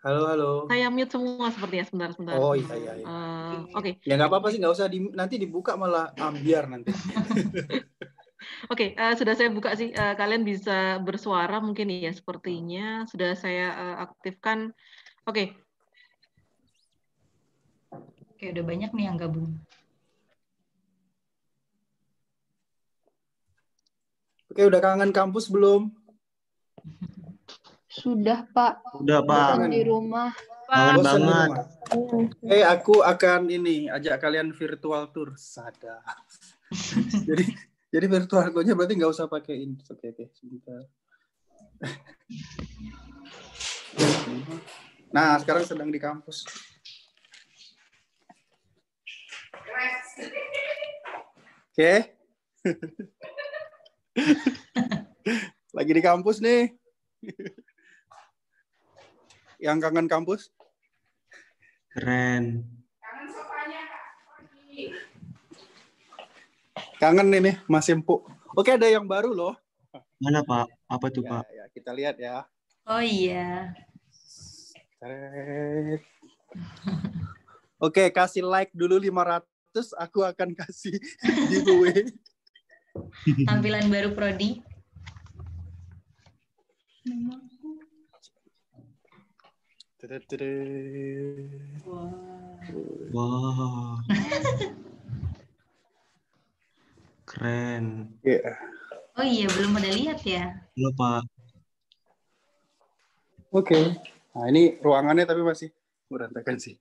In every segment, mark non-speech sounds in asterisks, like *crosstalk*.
Halo, halo. Saya mute semua seperti ya sebentar, sebentar. Oh iya, iya. iya. Uh, Oke. Okay. Ya nggak apa-apa sih, nggak usah. Di, nanti dibuka malah ambiar um, nanti. *laughs* Oke, okay, uh, eh, sudah saya buka sih. Uh, kalian bisa bersuara mungkin ya sepertinya. Sudah saya uh, aktifkan. Oke. Okay. Oke, okay, udah banyak nih yang gabung. Oke, udah kangen kampus belum? Sudah, Pak. Sudah, Pak. di rumah. Pak. banget. Eh, hey, aku akan ini ajak kalian virtual tour. Sada. *laughs* jadi jadi virtual tournya berarti nggak usah pakai ini. Oke, oke, nah, sekarang sedang di kampus. Oke. Okay. *laughs* Lagi di kampus nih yang kangen kampus? Keren. Kangen sopanya, ini Mas Simpu. Oke, ada yang baru loh. Mana Pak? Apa tuh ya, Pak? Ya, kita lihat ya. Oh iya. Keren. Oke, kasih like dulu 500. Aku akan kasih *laughs* giveaway. Tampilan baru Prodi wow, wow, Keren. Yeah. Oh iya, belum ada lihat ya? Belum, Oke. Okay. Nah, ini ruangannya tapi masih berantakan sih.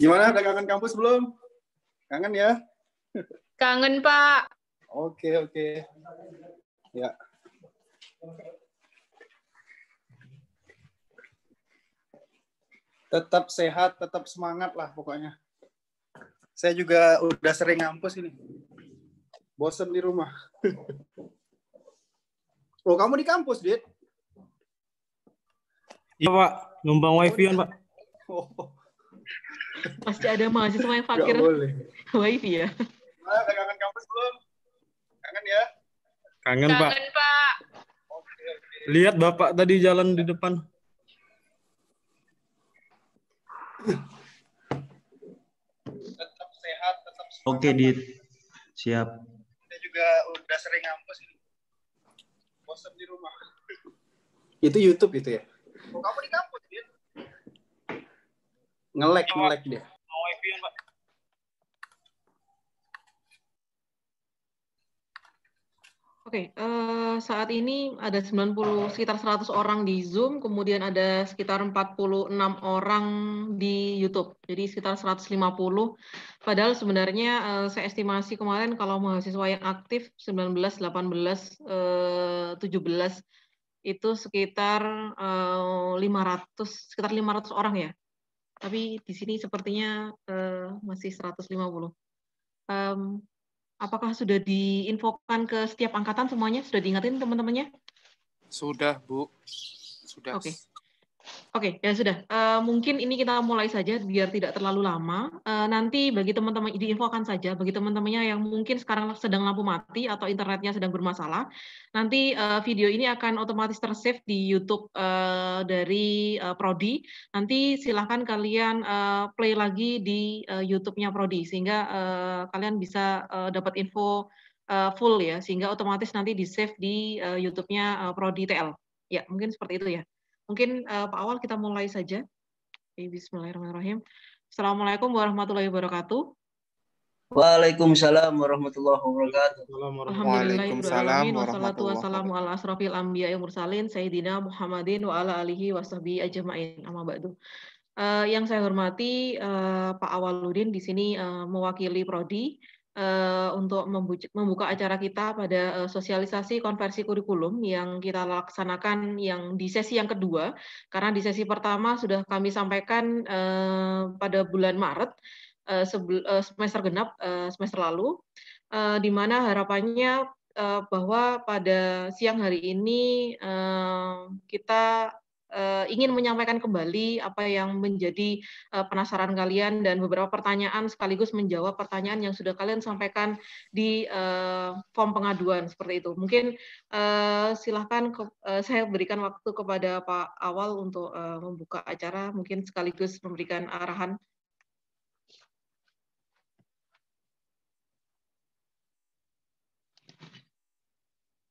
Gimana udah kangen kampus belum? Kangen ya? Kangen, Pak. Oke, oke. Ya. Tetap sehat, tetap semangat lah pokoknya. Saya juga udah sering ngampus ini. Bosen di rumah. *laughs* Oh, kamu di kampus, Dit? Iya Pak, numpang oh, wifi kan iya. Pak. Oh. Pasti ada mahasiswa yang fakir wifi ya. Nah, kangen kampus belum? Kangen ya? Kangen, kangen Pak. Pak. Lihat Bapak tadi jalan di depan. Tetap sehat, tetap semangat. Oke, Dit. Siap. Kita juga udah sering ngampus ini. Bosan di rumah. Itu YouTube itu ya? kamu di kampus, Din? Ngelek, ngelek dia. Oke, okay, uh, eh, saat ini ada 90 sekitar 100 orang di Zoom, kemudian ada sekitar 46 orang di YouTube. Jadi sekitar 150. Padahal sebenarnya uh, saya estimasi kemarin kalau mahasiswa yang aktif 19, 18, uh, 17 itu sekitar uh, eh, 500 sekitar 500 orang ya. Tapi di sini sepertinya uh, masih 150. Um, apakah sudah diinfokan ke setiap angkatan semuanya? Sudah diingatin teman-temannya? Sudah, Bu. Sudah. Oke. Okay. Oke, okay, ya sudah. Uh, mungkin ini kita mulai saja biar tidak terlalu lama. Uh, nanti bagi teman-teman diinfokan saja bagi teman-temannya yang mungkin sekarang sedang lampu mati atau internetnya sedang bermasalah. Nanti uh, video ini akan otomatis tersave di YouTube uh, dari uh, Prodi. Nanti silahkan kalian uh, play lagi di uh, YouTube-nya Prodi sehingga uh, kalian bisa uh, dapat info uh, full ya, sehingga otomatis nanti di save di uh, YouTube-nya uh, Prodi TL. Ya, mungkin seperti itu ya. Mungkin uh, Pak Awal kita mulai saja. Bismillahirrahmanirrahim. Assalamualaikum warahmatullahi wabarakatuh. Waalaikumsalam warahmatullahi wabarakatuh. Waalaikumsalam warahmatullahi wabarakatuh. ala asrafil anbiya mursalin sayyidina Muhammadin wa ala alihi sahbihi ajmain. Amma ba'du. Uh, yang saya hormati uh, Pak Awaludin di sini uh, mewakili prodi Eh, untuk membuka acara kita pada eh, sosialisasi konversi kurikulum yang kita laksanakan yang di sesi yang kedua karena di sesi pertama sudah kami sampaikan eh, pada bulan Maret semester genap semester lalu di mana harapannya bahwa pada siang hari ini kita Eh, ingin menyampaikan kembali apa yang menjadi eh, penasaran kalian dan beberapa pertanyaan sekaligus menjawab pertanyaan yang sudah kalian sampaikan di eh, form pengaduan seperti itu. Mungkin silahkan saya berikan waktu kepada Pak Awal untuk membuka acara, mungkin sekaligus memberikan arahan.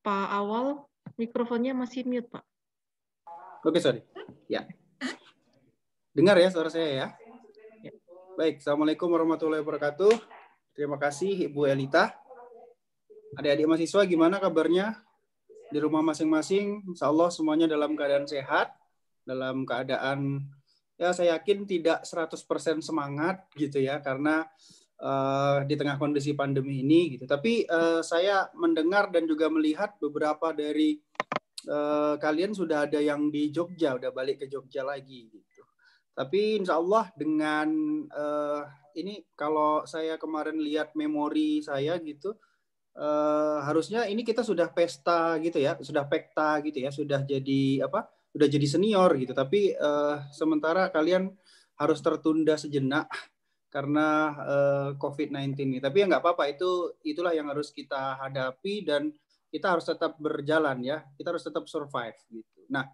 Pak Awal, mikrofonnya masih mute, Pak. Oke, okay, sorry. Ya. Dengar ya suara saya ya. Baik, Assalamualaikum warahmatullahi wabarakatuh. Terima kasih Ibu Elita. Adik-adik mahasiswa gimana kabarnya? Di rumah masing-masing, insya Allah semuanya dalam keadaan sehat, dalam keadaan, ya saya yakin tidak 100% semangat gitu ya, karena uh, di tengah kondisi pandemi ini gitu. Tapi uh, saya mendengar dan juga melihat beberapa dari eh, kalian sudah ada yang di Jogja, udah balik ke Jogja lagi gitu. Tapi insya Allah dengan eh, ini kalau saya kemarin lihat memori saya gitu, eh, harusnya ini kita sudah pesta gitu ya, sudah pekta gitu ya, sudah jadi apa? sudah jadi senior gitu. Tapi eh, sementara kalian harus tertunda sejenak karena uh, eh, COVID-19 ini. Tapi ya nggak apa-apa itu itulah yang harus kita hadapi dan kita harus tetap berjalan ya, kita harus tetap survive gitu. Nah,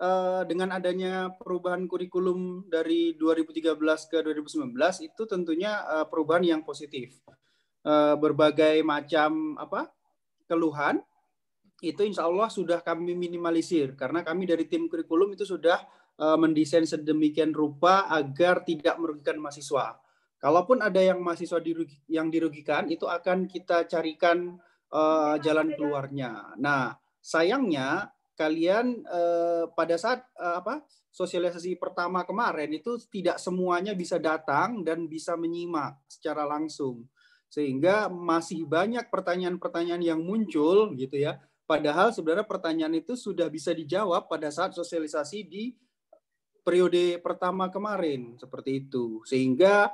eh, dengan adanya perubahan kurikulum dari 2013 ke 2019 itu tentunya eh, perubahan yang positif. Eh, berbagai macam apa keluhan itu insya Allah sudah kami minimalisir karena kami dari tim kurikulum itu sudah mendesain sedemikian rupa agar tidak merugikan mahasiswa. Kalaupun ada yang mahasiswa dirugi, yang dirugikan itu akan kita carikan uh, jalan keluarnya. Nah, sayangnya kalian uh, pada saat uh, apa sosialisasi pertama kemarin itu tidak semuanya bisa datang dan bisa menyimak secara langsung sehingga masih banyak pertanyaan-pertanyaan yang muncul gitu ya padahal sebenarnya pertanyaan itu sudah bisa dijawab pada saat sosialisasi di periode pertama kemarin seperti itu sehingga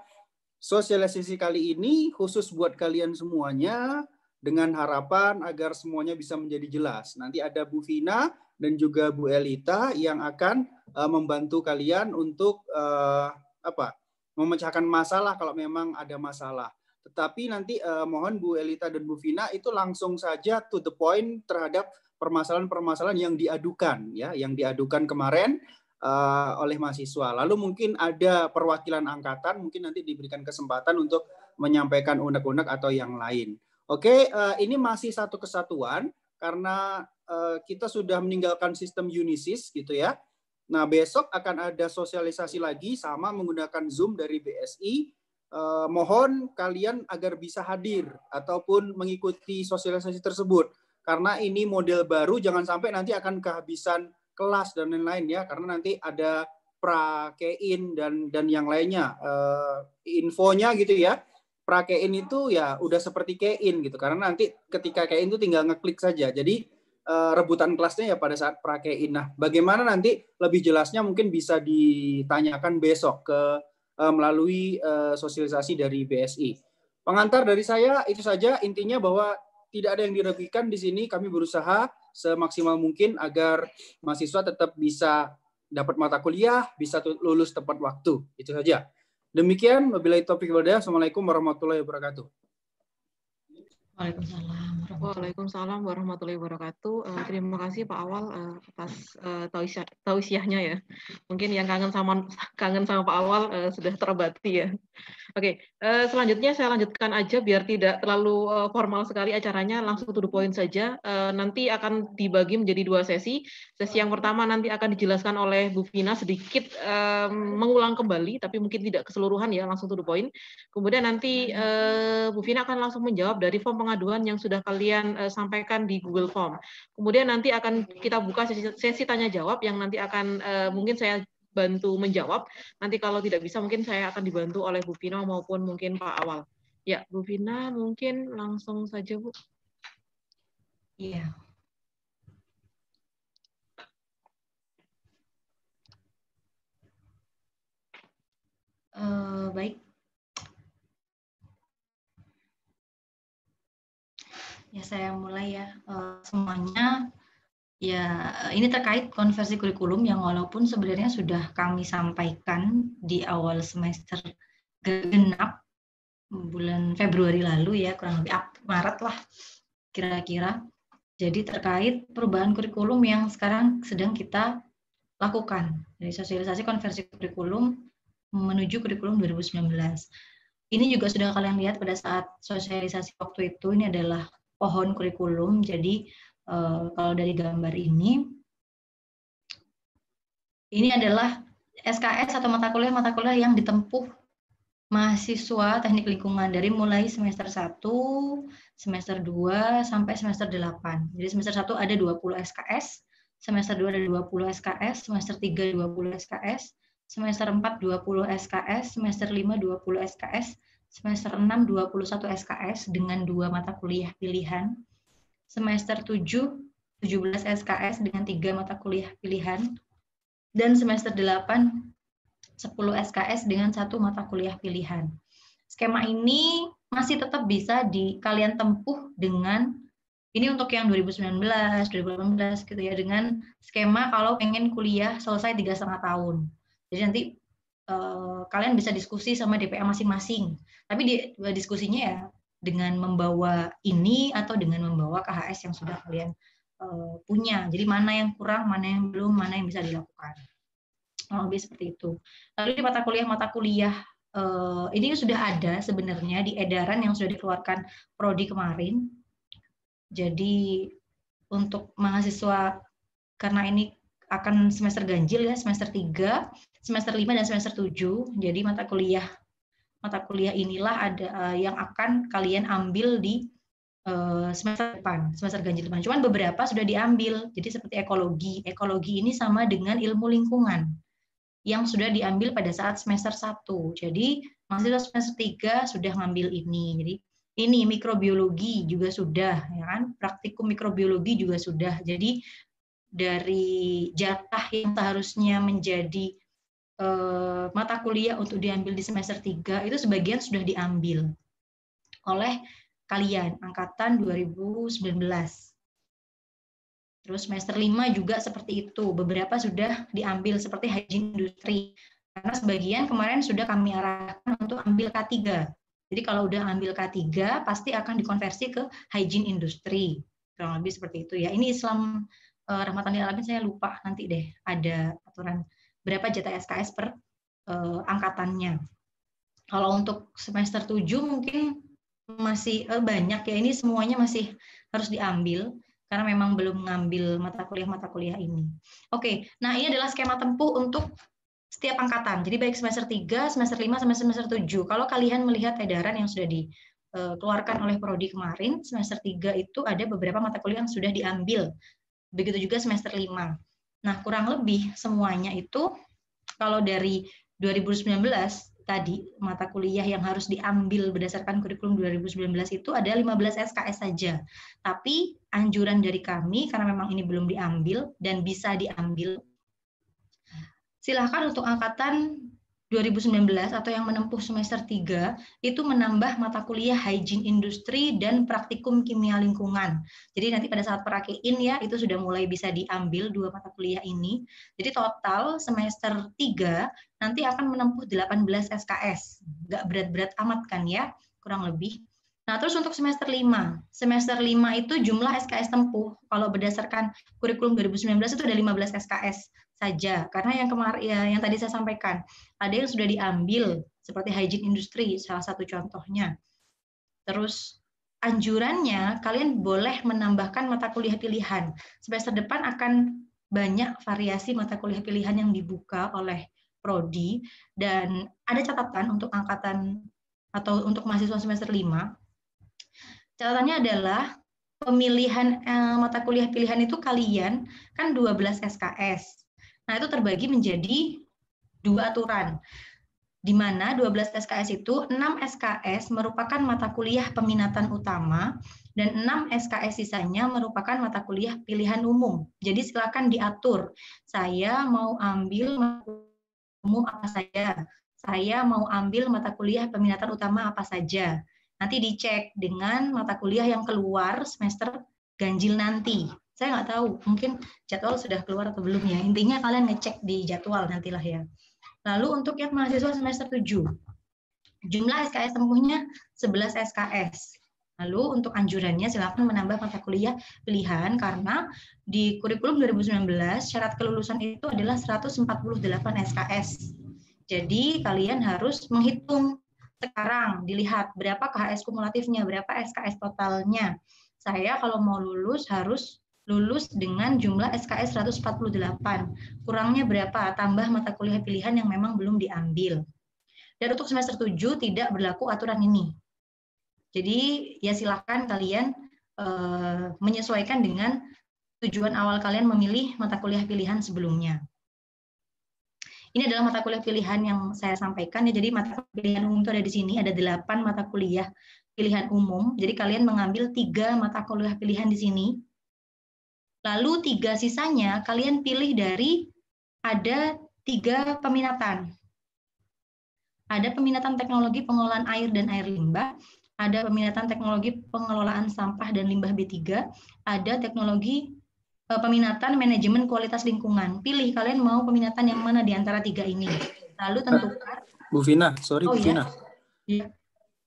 sosialisasi kali ini khusus buat kalian semuanya dengan harapan agar semuanya bisa menjadi jelas. Nanti ada Bu Vina dan juga Bu Elita yang akan uh, membantu kalian untuk uh, apa? memecahkan masalah kalau memang ada masalah. Tetapi nanti uh, mohon Bu Elita dan Bu Vina itu langsung saja to the point terhadap permasalahan-permasalahan yang diadukan ya, yang diadukan kemarin uh, oleh mahasiswa. Lalu mungkin ada perwakilan angkatan mungkin nanti diberikan kesempatan untuk menyampaikan unek-unek atau yang lain. Oke, uh, ini masih satu kesatuan karena uh, kita sudah meninggalkan sistem Unisys gitu ya. Nah, besok akan ada sosialisasi lagi sama menggunakan Zoom dari BSI. Uh, eh, mohon kalian agar bisa hadir ataupun mengikuti sosialisasi tersebut. Karena ini model baru, jangan sampai nanti akan kehabisan kelas dan lain-lain ya. Karena nanti ada prakein dan dan yang lainnya. uh, infonya gitu ya prakein itu ya udah seperti kein gitu karena nanti ketika kein itu tinggal ngeklik saja. Jadi uh, rebutan kelasnya ya pada saat prakein. Nah, bagaimana nanti lebih jelasnya mungkin bisa ditanyakan besok ke uh, melalui uh, sosialisasi dari BSI. Pengantar dari saya itu saja intinya bahwa tidak ada yang dirugikan di sini. Kami berusaha semaksimal mungkin agar mahasiswa tetap bisa dapat mata kuliah, bisa lulus tepat waktu. Itu saja. Demikian, wabillahi taufiq walhidayah. Assalamualaikum warahmatullahi wabarakatuh. Waalaikumsalam. Waalaikumsalam warahmatullahi wabarakatuh. Uh, terima kasih Pak Awal uh, atas uh, tausiahnya ya. Mungkin yang kangen sama kangen sama Pak Awal uh, sudah terobati ya. Oke, okay, uh, selanjutnya saya lanjutkan aja biar tidak terlalu uh, formal sekali acaranya, langsung to the point saja. Uh, nanti akan dibagi menjadi dua sesi. Sesi yang pertama nanti akan dijelaskan oleh Bu Fina sedikit uh, mengulang kembali, tapi mungkin tidak keseluruhan ya, langsung to the point. Kemudian nanti uh, Bu Fina akan langsung menjawab dari form pengaduan yang sudah kalian uh, sampaikan di Google Form. Kemudian nanti akan kita buka sesi, sesi tanya jawab yang nanti akan uh, mungkin saya bantu menjawab. Nanti kalau tidak bisa mungkin saya akan dibantu oleh Bu Vina maupun mungkin Pak Awal. Ya, Bu Vina mungkin langsung saja Bu. Iya. Uh, baik, Ya saya mulai ya eh, semuanya. Ya eh, ini terkait konversi kurikulum yang walaupun sebenarnya sudah kami sampaikan di awal semester genap bulan Februari lalu ya kurang lebih Maret lah kira-kira. Jadi terkait perubahan kurikulum yang sekarang sedang kita lakukan. dari sosialisasi konversi kurikulum menuju kurikulum 2019. Ini juga sudah kalian lihat pada saat sosialisasi waktu itu, ini adalah pohon kurikulum. Jadi eh, kalau dari gambar ini, ini adalah SKS atau mata kuliah mata kuliah yang ditempuh mahasiswa teknik lingkungan dari mulai semester 1, semester 2 sampai semester 8. Jadi semester 1 ada 20 SKS, semester 2 ada 20 SKS, semester 3 20 SKS, semester 4 20 SKS, semester 5 20 SKS, semester 6 21 SKS dengan dua mata kuliah pilihan, semester 7 17 SKS dengan tiga mata kuliah pilihan, dan semester 8 10 SKS dengan satu mata kuliah pilihan. Skema ini masih tetap bisa di kalian tempuh dengan ini untuk yang 2019, 2018 gitu ya dengan skema kalau pengen kuliah selesai tiga setengah tahun. Jadi nanti Eh, kalian bisa diskusi sama DPA masing-masing. Tapi di, eh, diskusinya ya dengan membawa ini atau dengan membawa KHS yang sudah kalian uh, punya. Jadi mana yang kurang, mana yang belum, mana yang bisa dilakukan. Oh, lebih seperti itu. Lalu di mata kuliah mata kuliah uh, ini sudah ada sebenarnya di edaran yang sudah dikeluarkan prodi kemarin. Jadi untuk mahasiswa karena ini akan semester ganjil ya semester 3 semester 5 dan semester 7. Jadi mata kuliah mata kuliah inilah ada eh, yang akan kalian ambil di eh, semester depan, semester ganjil depan. Cuman beberapa sudah diambil. Jadi seperti ekologi. Ekologi ini sama dengan ilmu lingkungan yang sudah diambil pada saat semester 1. Jadi mahasiswa semester 3 sudah ngambil ini. Jadi ini mikrobiologi juga sudah ya kan? Praktikum mikrobiologi juga sudah. Jadi dari jatah yang seharusnya menjadi eh, mata kuliah untuk diambil di semester 3 itu sebagian sudah diambil oleh kalian angkatan 2019. Terus semester 5 juga seperti itu. Beberapa sudah diambil seperti hygiene industri. Karena sebagian kemarin sudah kami arahkan untuk ambil K3. Jadi kalau udah ambil K3 pasti akan dikonversi ke hygiene industri. Kurang lebih seperti itu ya. Ini Islam eh, rahmatan alamin saya lupa nanti deh ada aturan berapa jatah SKS per uh, angkatannya. Kalau untuk semester 7 mungkin masih uh, banyak ya ini semuanya masih harus diambil karena memang belum ngambil mata kuliah-mata kuliah ini. Oke, nah ini adalah skema tempuh untuk setiap angkatan. Jadi baik semester 3, semester 5, sampai semester 7. Kalau kalian melihat edaran yang sudah dikeluarkan eh, oleh prodi kemarin, semester 3 itu ada beberapa mata kuliah yang sudah diambil. Begitu juga semester 5. Nah, kurang lebih semuanya itu kalau dari 2019 tadi mata kuliah yang harus diambil berdasarkan kurikulum 2019 itu ada 15 SKS saja. Tapi anjuran dari kami karena memang ini belum diambil dan bisa diambil silahkan untuk angkatan 2019 atau yang menempuh semester 3 itu menambah mata kuliah hygiene industri dan praktikum kimia lingkungan. Jadi nanti pada saat perakein ya itu sudah mulai bisa diambil dua mata kuliah ini. Jadi total semester 3 nanti akan menempuh 18 SKS. Nggak berat-berat amat kan ya, kurang lebih. Nah, terus untuk semester 5. Semester 5 itu jumlah SKS tempuh. Kalau berdasarkan kurikulum 2019 itu ada 15 SKS saja karena yang kemarin ya, yang tadi saya sampaikan ada yang sudah diambil seperti hygiene industri salah satu contohnya terus anjurannya kalian boleh menambahkan mata kuliah pilihan semester depan akan banyak variasi mata kuliah pilihan yang dibuka oleh prodi dan ada catatan untuk angkatan atau untuk mahasiswa semester 5 catatannya adalah pemilihan eh, mata kuliah pilihan itu kalian kan 12 SKS Nah, itu terbagi menjadi dua aturan. Di mana 12 SKS itu 6 SKS merupakan mata kuliah peminatan utama dan 6 SKS sisanya merupakan mata kuliah pilihan umum. Jadi silakan diatur. Saya mau ambil umum apa saja. Saya mau ambil mata kuliah peminatan utama apa saja. Nanti dicek dengan mata kuliah yang keluar semester ganjil nanti. Saya nggak tahu, mungkin jadwal sudah keluar atau belum ya. Intinya kalian ngecek di jadwal nantilah ya. Lalu untuk yang mahasiswa semester 7, jumlah SKS tempuhnya 11 SKS. Lalu untuk anjurannya silakan menambah mata kuliah pilihan karena di kurikulum 2019 syarat kelulusan itu adalah 148 SKS. Jadi kalian harus menghitung sekarang dilihat berapa KHS kumulatifnya, berapa SKS totalnya. Saya kalau mau lulus harus lulus dengan jumlah SKS 148. Kurangnya berapa? Tambah mata kuliah pilihan yang memang belum diambil. Dan untuk semester 7 tidak berlaku aturan ini. Jadi ya silahkan kalian e, menyesuaikan dengan tujuan awal kalian memilih mata kuliah pilihan sebelumnya. Ini adalah mata kuliah pilihan yang saya sampaikan. Ya, jadi mata kuliah pilihan umum itu ada di sini, ada 8 mata kuliah pilihan umum. Jadi kalian mengambil tiga mata kuliah pilihan di sini Lalu tiga sisanya kalian pilih dari ada tiga peminatan. Ada peminatan teknologi pengelolaan air dan air limbah, ada peminatan teknologi pengelolaan sampah dan limbah B3, ada teknologi e, peminatan manajemen kualitas lingkungan. Pilih kalian mau peminatan yang mana di antara tiga ini. Lalu tentukan. Bu Vina, sorry oh, Bu iya. Vina. Ya?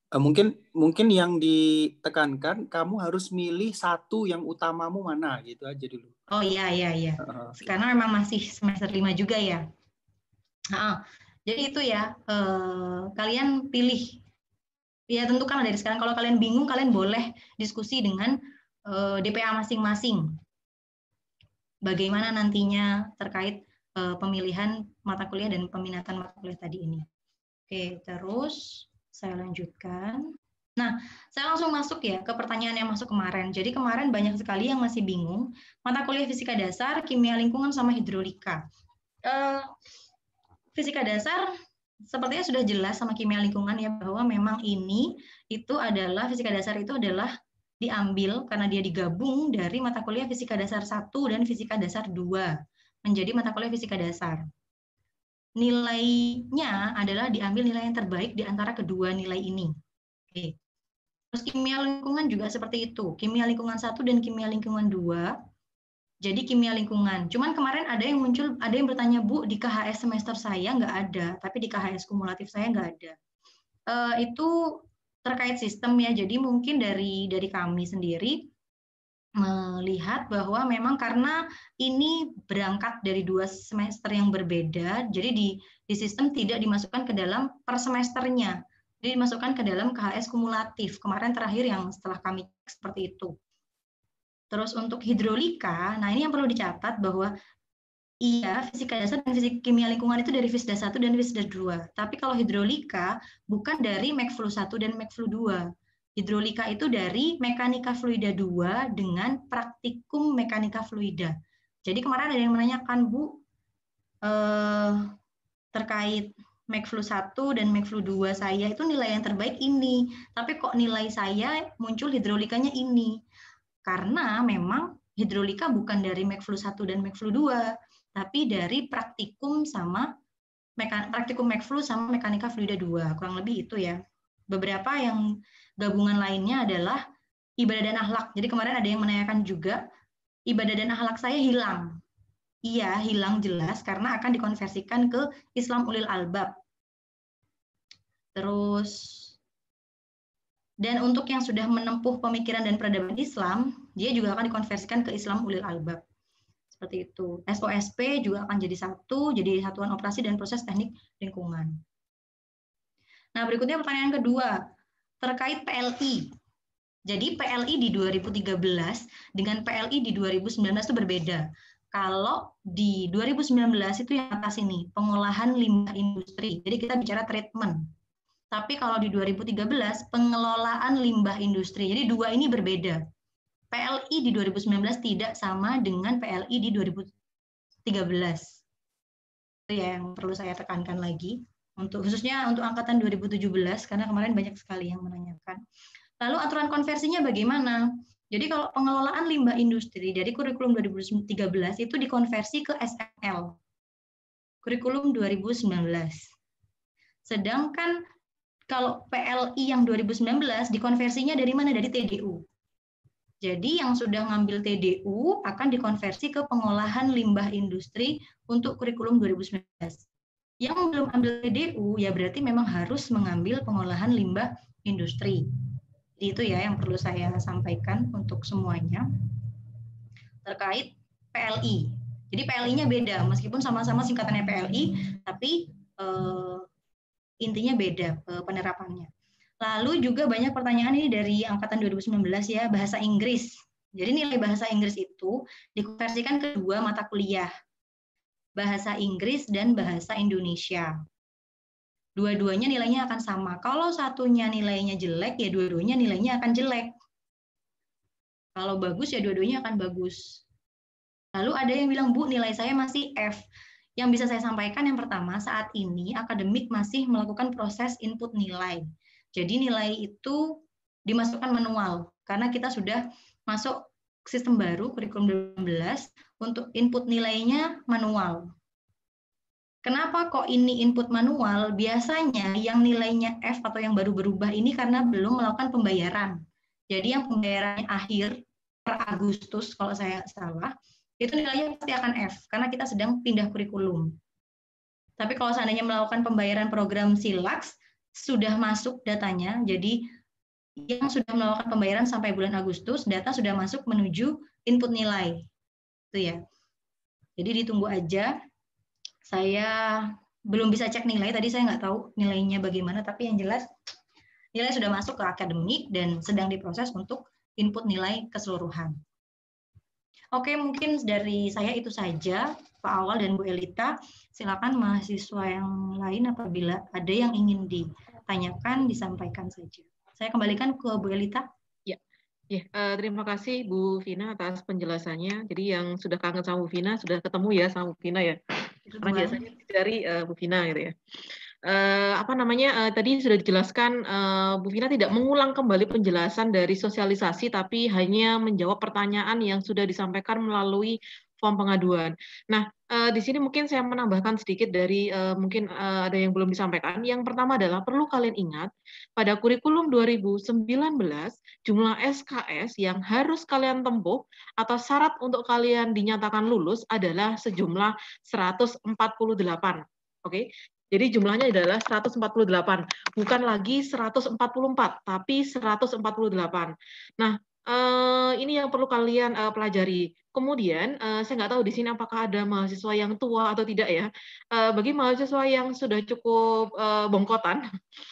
Eh, mungkin mungkin yang ditekankan kamu harus milih satu yang utamamu mana gitu aja dulu. Oh iya iya iya. Uh, Karena memang masih semester lima juga ya. Nah, jadi itu ya uh, kalian pilih ya tentukan dari sekarang kalau kalian bingung kalian boleh diskusi dengan uh, eh, DPA masing-masing. Bagaimana nantinya terkait uh, pemilihan mata kuliah dan peminatan mata kuliah tadi ini. Oke, terus saya lanjutkan. Nah, saya langsung masuk ya ke pertanyaan yang masuk kemarin. Jadi kemarin banyak sekali yang masih bingung mata kuliah fisika dasar, kimia lingkungan sama hidrolika. Eh, fisika dasar sepertinya sudah jelas sama kimia lingkungan ya bahwa memang ini itu adalah fisika dasar itu adalah diambil karena dia digabung dari mata kuliah fisika dasar 1 dan fisika dasar 2 menjadi mata kuliah fisika dasar nilainya adalah diambil nilai yang terbaik di antara kedua nilai ini. Oke. Terus kimia lingkungan juga seperti itu. Kimia lingkungan satu dan kimia lingkungan dua. Jadi kimia lingkungan. Cuman kemarin ada yang muncul, ada yang bertanya, Bu, di KHS semester saya nggak ada, tapi di KHS kumulatif saya nggak ada. Uh, itu terkait sistem ya. Jadi mungkin dari dari kami sendiri melihat bahwa memang karena ini berangkat dari dua semester yang berbeda, jadi di, di sistem tidak dimasukkan ke dalam per semesternya, jadi dimasukkan ke dalam KHS kumulatif. Kemarin terakhir yang setelah kami seperti itu. Terus untuk hidrolika, nah ini yang perlu dicatat bahwa iya fisika dasar dan fisik kimia lingkungan itu dari Fisda 1 dan Fisda 2. Tapi kalau hidrolika bukan dari MECFLU 1 dan MECFLU 2. Hidrolika itu dari mekanika fluida 2 dengan praktikum mekanika fluida. Jadi kemarin ada yang menanyakan, Bu, eh, terkait mekflu 1 dan mekflu 2 saya itu nilai yang terbaik ini. Tapi kok nilai saya muncul hidrolikanya ini? Karena memang hidrolika bukan dari mekflu 1 dan mekflu 2, tapi dari praktikum sama praktikum MacFlu sama mekanika fluida 2. Kurang lebih itu ya. Beberapa yang gabungan lainnya adalah ibadah dan akhlak. Jadi kemarin ada yang menanyakan juga ibadah dan akhlak saya hilang. Iya, hilang jelas karena akan dikonversikan ke Islam ulil albab. Terus dan untuk yang sudah menempuh pemikiran dan peradaban Islam, dia juga akan dikonversikan ke Islam ulil albab. Seperti itu. SOSP juga akan jadi satu, jadi satuan operasi dan proses teknik lingkungan. Nah, berikutnya pertanyaan kedua terkait PLI. Jadi PLI di 2013 dengan PLI di 2019 itu berbeda. Kalau di 2019 itu yang atas ini, pengolahan limbah industri. Jadi kita bicara treatment. Tapi kalau di 2013, pengelolaan limbah industri. Jadi dua ini berbeda. PLI di 2019 tidak sama dengan PLI di 2013. Itu yang perlu saya tekankan lagi untuk khususnya untuk angkatan 2017 karena kemarin banyak sekali yang menanyakan. Lalu aturan konversinya bagaimana? Jadi kalau pengelolaan limbah industri dari kurikulum 2013 itu dikonversi ke SL. Kurikulum 2019. Sedangkan kalau PLI yang 2019 dikonversinya dari mana? Dari TDU. Jadi yang sudah ngambil TDU akan dikonversi ke pengolahan limbah industri untuk kurikulum 2019. Yang belum ambil PDU ya berarti memang harus mengambil pengolahan limbah industri. Jadi itu ya yang perlu saya sampaikan untuk semuanya terkait PLI. Jadi PLI-nya beda meskipun sama-sama singkatannya PLI tapi eh, intinya beda eh, penerapannya. Lalu juga banyak pertanyaan ini dari angkatan 2019 ya bahasa Inggris. Jadi nilai bahasa Inggris itu dikonversikan kedua mata kuliah bahasa Inggris dan bahasa Indonesia. Dua-duanya nilainya akan sama. Kalau satunya nilainya jelek, ya dua-duanya nilainya akan jelek. Kalau bagus, ya dua-duanya akan bagus. Lalu ada yang bilang, Bu, nilai saya masih F. Yang bisa saya sampaikan yang pertama, saat ini akademik masih melakukan proses input nilai. Jadi nilai itu dimasukkan manual, karena kita sudah masuk sistem baru, kurikulum 12, untuk input nilainya manual. Kenapa kok ini input manual? Biasanya yang nilainya F atau yang baru berubah ini karena belum melakukan pembayaran. Jadi yang pembayarannya akhir per Agustus kalau saya salah, itu nilainya pasti akan F karena kita sedang pindah kurikulum. Tapi kalau seandainya melakukan pembayaran program Silax sudah masuk datanya. Jadi yang sudah melakukan pembayaran sampai bulan Agustus, data sudah masuk menuju input nilai itu ya. Jadi ditunggu aja. Saya belum bisa cek nilai tadi saya nggak tahu nilainya bagaimana tapi yang jelas nilai sudah masuk ke akademik dan sedang diproses untuk input nilai keseluruhan. Oke, mungkin dari saya itu saja, Pak Awal dan Bu Elita. Silakan mahasiswa yang lain apabila ada yang ingin ditanyakan, disampaikan saja. Saya kembalikan ke Bu Elita. Ya, terima kasih Bu Vina atas penjelasannya. Jadi yang sudah kangen sama Bu Vina sudah ketemu ya sama Bu Vina ya. Iya, Karena biasanya dari uh, Bu Vina gitu ya. Uh, apa namanya uh, tadi sudah dijelaskan uh, Bu Vina tidak mengulang kembali penjelasan dari sosialisasi tapi hanya menjawab pertanyaan yang sudah disampaikan melalui form pengaduan. Nah, eh, di sini mungkin saya menambahkan sedikit dari eh, mungkin eh, ada yang belum disampaikan. Yang pertama adalah perlu kalian ingat pada kurikulum 2019 jumlah SKS yang harus kalian tempuh atau syarat untuk kalian dinyatakan lulus adalah sejumlah 148. Oke. Okay? Jadi jumlahnya adalah 148, bukan lagi 144, tapi 148. Nah, Eh, ini yang perlu kalian uh, pelajari. Kemudian, uh, saya nggak tahu di sini apakah ada mahasiswa yang tua atau tidak ya. Uh, bagi mahasiswa yang sudah cukup uh, bongkotan,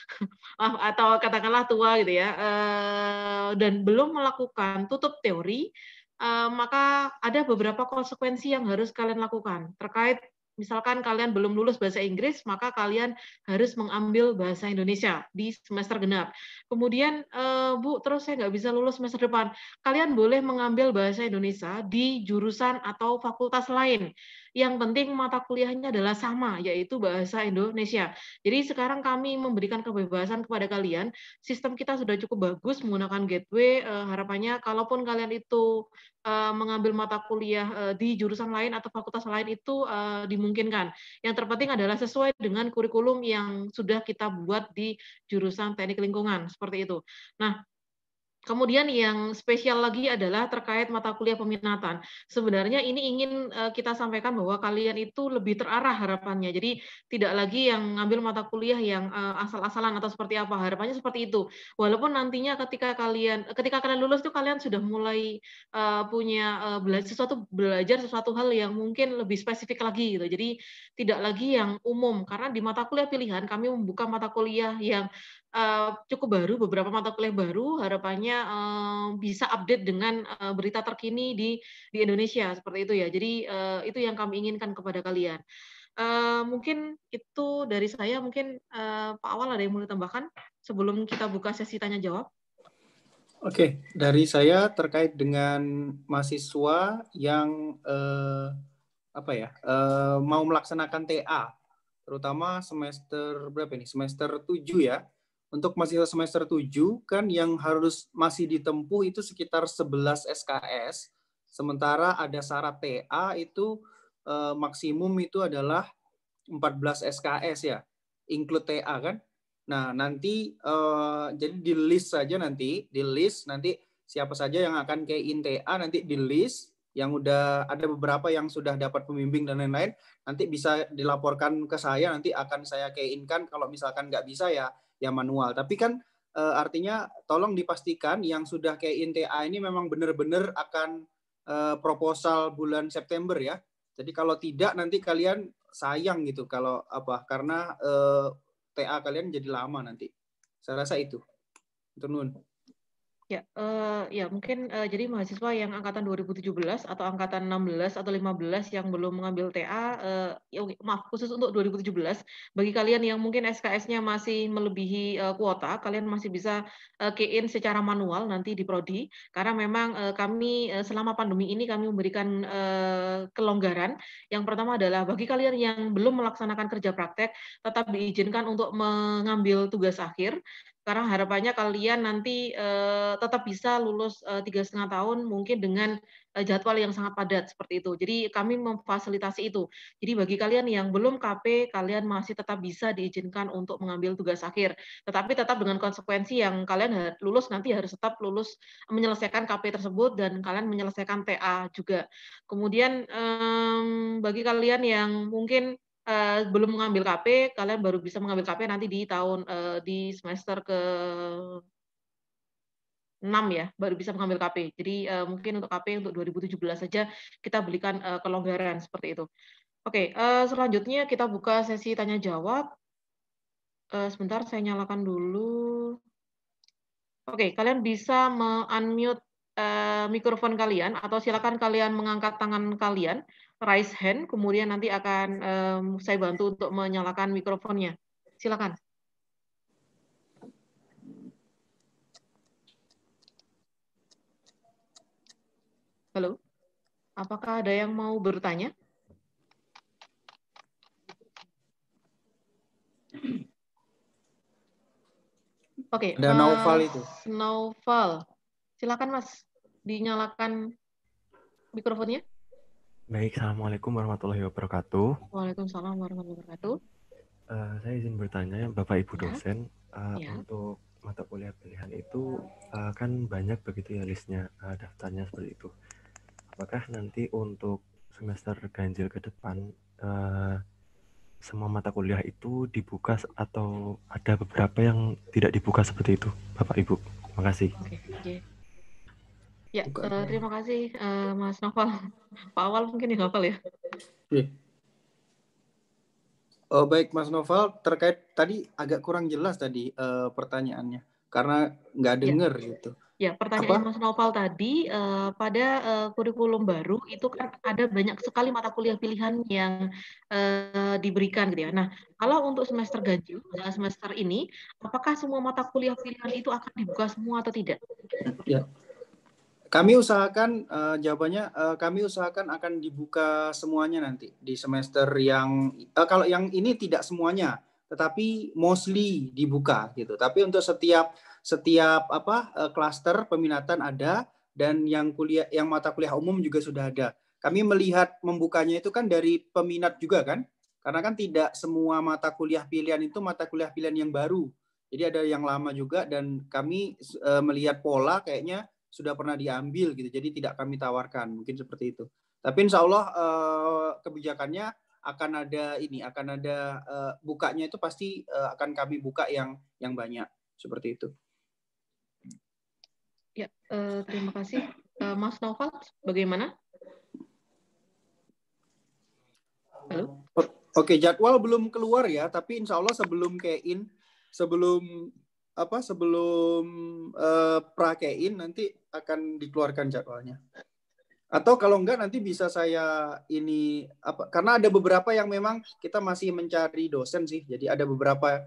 *laughs* atau katakanlah tua gitu ya, uh, dan belum melakukan tutup teori, uh, maka ada beberapa konsekuensi yang harus kalian lakukan terkait misalkan kalian belum lulus bahasa Inggris, maka kalian harus mengambil bahasa Indonesia di semester genap. Kemudian, uh, Bu, terus saya nggak bisa lulus semester depan. Kalian boleh mengambil bahasa Indonesia di jurusan atau fakultas lain yang penting mata kuliahnya adalah sama, yaitu bahasa Indonesia. Jadi sekarang kami memberikan kebebasan kepada kalian, sistem kita sudah cukup bagus menggunakan gateway, eh, harapannya kalaupun kalian itu eh, mengambil mata kuliah eh, di jurusan lain atau fakultas lain itu dimungkinkan. Yang terpenting adalah sesuai dengan kurikulum yang sudah kita buat di jurusan teknik lingkungan, seperti itu. Nah, Kemudian yang spesial lagi adalah terkait mata kuliah peminatan. Sebenarnya ini ingin eh, kita sampaikan bahwa kalian itu lebih terarah harapannya. Jadi tidak lagi yang ngambil mata kuliah yang eh, asal-asalan atau seperti apa. Harapannya seperti itu. Walaupun nantinya ketika kalian ketika kalian lulus tuh kalian sudah mulai eh, punya belajar sesuatu belajar sesuatu hal yang mungkin lebih spesifik lagi gitu. Jadi tidak lagi yang umum karena di mata kuliah pilihan kami membuka mata kuliah yang Eh, cukup baru, beberapa mata kuliah baru, harapannya uh, bisa update dengan uh, berita terkini di di Indonesia seperti itu ya. Jadi uh, itu yang kami inginkan kepada kalian. Uh, mungkin itu dari saya, mungkin uh, Pak Awal ada yang mau ditambahkan sebelum kita buka sesi tanya jawab. Oke, okay. dari saya terkait dengan mahasiswa yang eh, apa ya eh, mau melaksanakan TA, terutama semester berapa ini? Semester 7 ya, untuk mahasiswa semester 7 kan yang harus masih ditempuh itu sekitar 11 SKS. Sementara ada syarat TA itu eh, maksimum itu adalah 14 SKS ya, include TA kan. Nah, nanti eh, jadi di list saja nanti, di list nanti siapa saja yang akan kein TA nanti di list yang udah ada beberapa yang sudah dapat pembimbing dan lain-lain nanti bisa dilaporkan ke saya nanti akan saya keinkan kalau misalkan nggak bisa ya ya manual. Tapi kan e, artinya tolong dipastikan yang sudah kayak INTA ini memang benar-benar akan e, proposal bulan September ya. Jadi kalau tidak nanti kalian sayang gitu kalau apa karena e, eh, TA kalian jadi lama nanti. Saya rasa itu. Tenun. Ya, uh, ya mungkin uh, jadi mahasiswa yang angkatan 2017 atau angkatan 16 atau 15 yang belum mengambil TA, uh, eh, ya, maaf khusus untuk 2017, bagi kalian yang mungkin SKS-nya masih melebihi uh, kuota, kalian masih bisa key kein secara manual nanti di prodi, karena memang uh, kami uh, selama pandemi ini kami memberikan uh, kelonggaran. Yang pertama adalah bagi kalian yang belum melaksanakan kerja praktek, tetap diizinkan untuk mengambil tugas akhir, sekarang harapannya kalian nanti uh, tetap bisa lulus eh, tiga setengah tahun mungkin dengan uh, jadwal yang sangat padat seperti itu. Jadi kami memfasilitasi itu. Jadi bagi kalian yang belum KP, kalian masih tetap bisa diizinkan untuk mengambil tugas akhir, tetapi tetap dengan konsekuensi yang kalian lulus nanti harus tetap lulus menyelesaikan KP tersebut dan kalian menyelesaikan TA juga. Kemudian um, bagi kalian yang mungkin uh, belum mengambil KP, kalian baru bisa mengambil KP nanti di tahun uh, di semester ke 6 ya, baru bisa mengambil KP. Jadi uh, mungkin untuk KP untuk 2017 saja kita belikan uh, kelonggaran seperti itu. Oke, okay, uh, selanjutnya kita buka sesi tanya jawab. Uh, sebentar saya nyalakan dulu. Oke, okay, kalian bisa me-unmute uh, mikrofon kalian atau silakan kalian mengangkat tangan kalian raise hand, kemudian nanti akan um, saya bantu untuk menyalakan mikrofonnya. Silakan. Halo, apakah ada yang mau bertanya? Oke, okay, ada Mas Naufal itu. Naufal, silakan Mas, dinyalakan mikrofonnya. Baik, Assalamualaikum warahmatullahi wabarakatuh. Waalaikumsalam warahmatullahi wabarakatuh. Uh, saya izin bertanya, Bapak Ibu ya. dosen, uh, ya. untuk mata kuliah pilihan itu uh, kan banyak begitu ya listnya, uh, daftarnya seperti itu. Apakah nanti untuk semester ganjil ke depan uh, semua mata kuliah itu dibuka atau ada beberapa yang tidak dibuka seperti itu, Bapak Ibu? Terima kasih. okay. okay. Ya, uh, terima kasih uh, Mas Novel. *laughs* Pak Awal mungkin ya Noval ya. Oh, baik Mas Novel, terkait tadi agak kurang jelas tadi uh, pertanyaannya karena nggak dengar ya. gitu. Ya, pertanyaan Apa? Mas Novel tadi uh, pada uh, kurikulum baru itu kan ada banyak sekali mata kuliah pilihan yang uh, diberikan gitu ya. Nah, kalau untuk semester ganjil semester ini, apakah semua mata kuliah pilihan itu akan dibuka semua atau tidak? Ya. Kami usahakan uh, jawabannya uh, kami usahakan akan dibuka semuanya nanti di semester yang uh, kalau yang ini tidak semuanya tetapi mostly dibuka gitu. Tapi untuk setiap setiap apa uh, klaster peminatan ada dan yang kuliah yang mata kuliah umum juga sudah ada. Kami melihat membukanya itu kan dari peminat juga kan? Karena kan tidak semua mata kuliah pilihan itu mata kuliah pilihan yang baru. Jadi ada yang lama juga dan kami uh, melihat pola kayaknya sudah pernah diambil gitu. Jadi tidak kami tawarkan mungkin seperti itu. Tapi insya Allah eh, kebijakannya akan ada ini, akan ada eh, bukanya itu pasti eh, akan kami buka yang yang banyak seperti itu. Ya, terima kasih. Mas novel bagaimana? Halo. Oke, jadwal belum keluar ya, tapi insya Allah sebelum kein sebelum apa sebelum uh, prakein nanti akan dikeluarkan jadwalnya. Atau kalau enggak nanti bisa saya ini apa karena ada beberapa yang memang kita masih mencari dosen sih. Jadi ada beberapa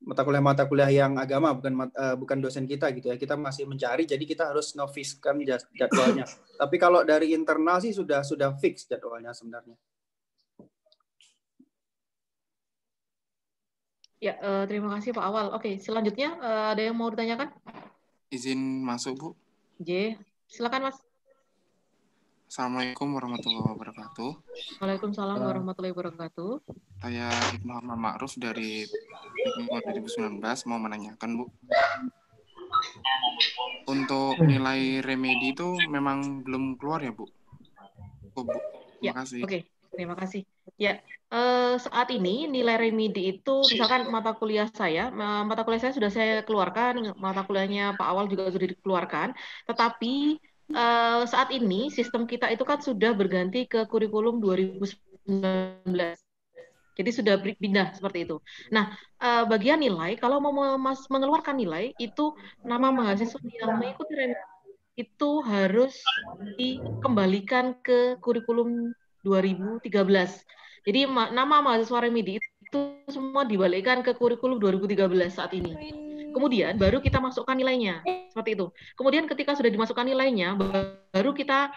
mata kuliah mata kuliah yang agama bukan uh, bukan dosen kita gitu ya kita masih mencari jadi kita harus noviskan jadwalnya tapi kalau dari internal sih sudah sudah fix jadwalnya sebenarnya Ya, uh, terima kasih Pak Awal. Oke, okay, selanjutnya uh, ada yang mau ditanyakan? Izin masuk, Bu. J, silakan Mas. Assalamualaikum warahmatullahi wabarakatuh. Waalaikumsalam uh, warahmatullahi wabarakatuh. Saya Ibnu Ahmad Ma'ruf dari 2019 mau menanyakan Bu. Untuk nilai remedi itu memang belum keluar ya Bu? Oh, Bu. Terima ya. kasih. Oke. Okay. Terima kasih. Ya, uh, saat ini nilai remedi itu misalkan mata kuliah saya, mata kuliah saya sudah saya keluarkan, mata kuliahnya Pak Awal juga sudah dikeluarkan, tetapi uh, saat ini sistem kita itu kan sudah berganti ke kurikulum 2019. Jadi sudah pindah seperti itu. Nah, eh, bagian nilai kalau mau mengeluarkan nilai itu nama mahasiswa yang mengikuti remedi itu harus dikembalikan ke kurikulum 2013. Jadi ma nama mahasiswa Remedi itu semua dibalikkan ke kurikulum 2013 saat ini. Kemudian baru kita masukkan nilainya seperti itu. Kemudian ketika sudah dimasukkan nilainya baru kita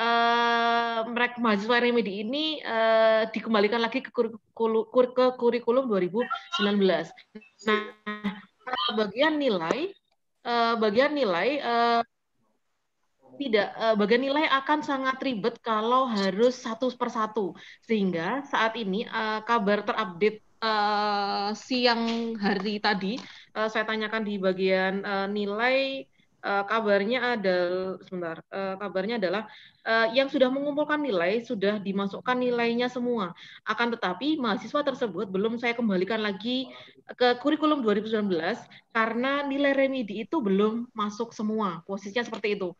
eh, merek uh, mahasiswa remedi ini uh, dikembalikan lagi ke kurikulum, ke kurikulum 2019. Nah, bagian nilai uh, bagian nilai tidak uh, bagian nilai akan sangat ribet kalau harus satu per satu sehingga saat ini uh, kabar terupdate uh, eh, siang hari tadi uh, saya tanyakan di bagian uh, nilai uh, kabarnya adalah, sebentar uh, kabarnya adalah uh, yang sudah mengumpulkan nilai sudah dimasukkan nilainya semua akan tetapi mahasiswa tersebut belum saya kembalikan lagi ke kurikulum 2019 karena nilai remedi itu belum masuk semua posisinya seperti itu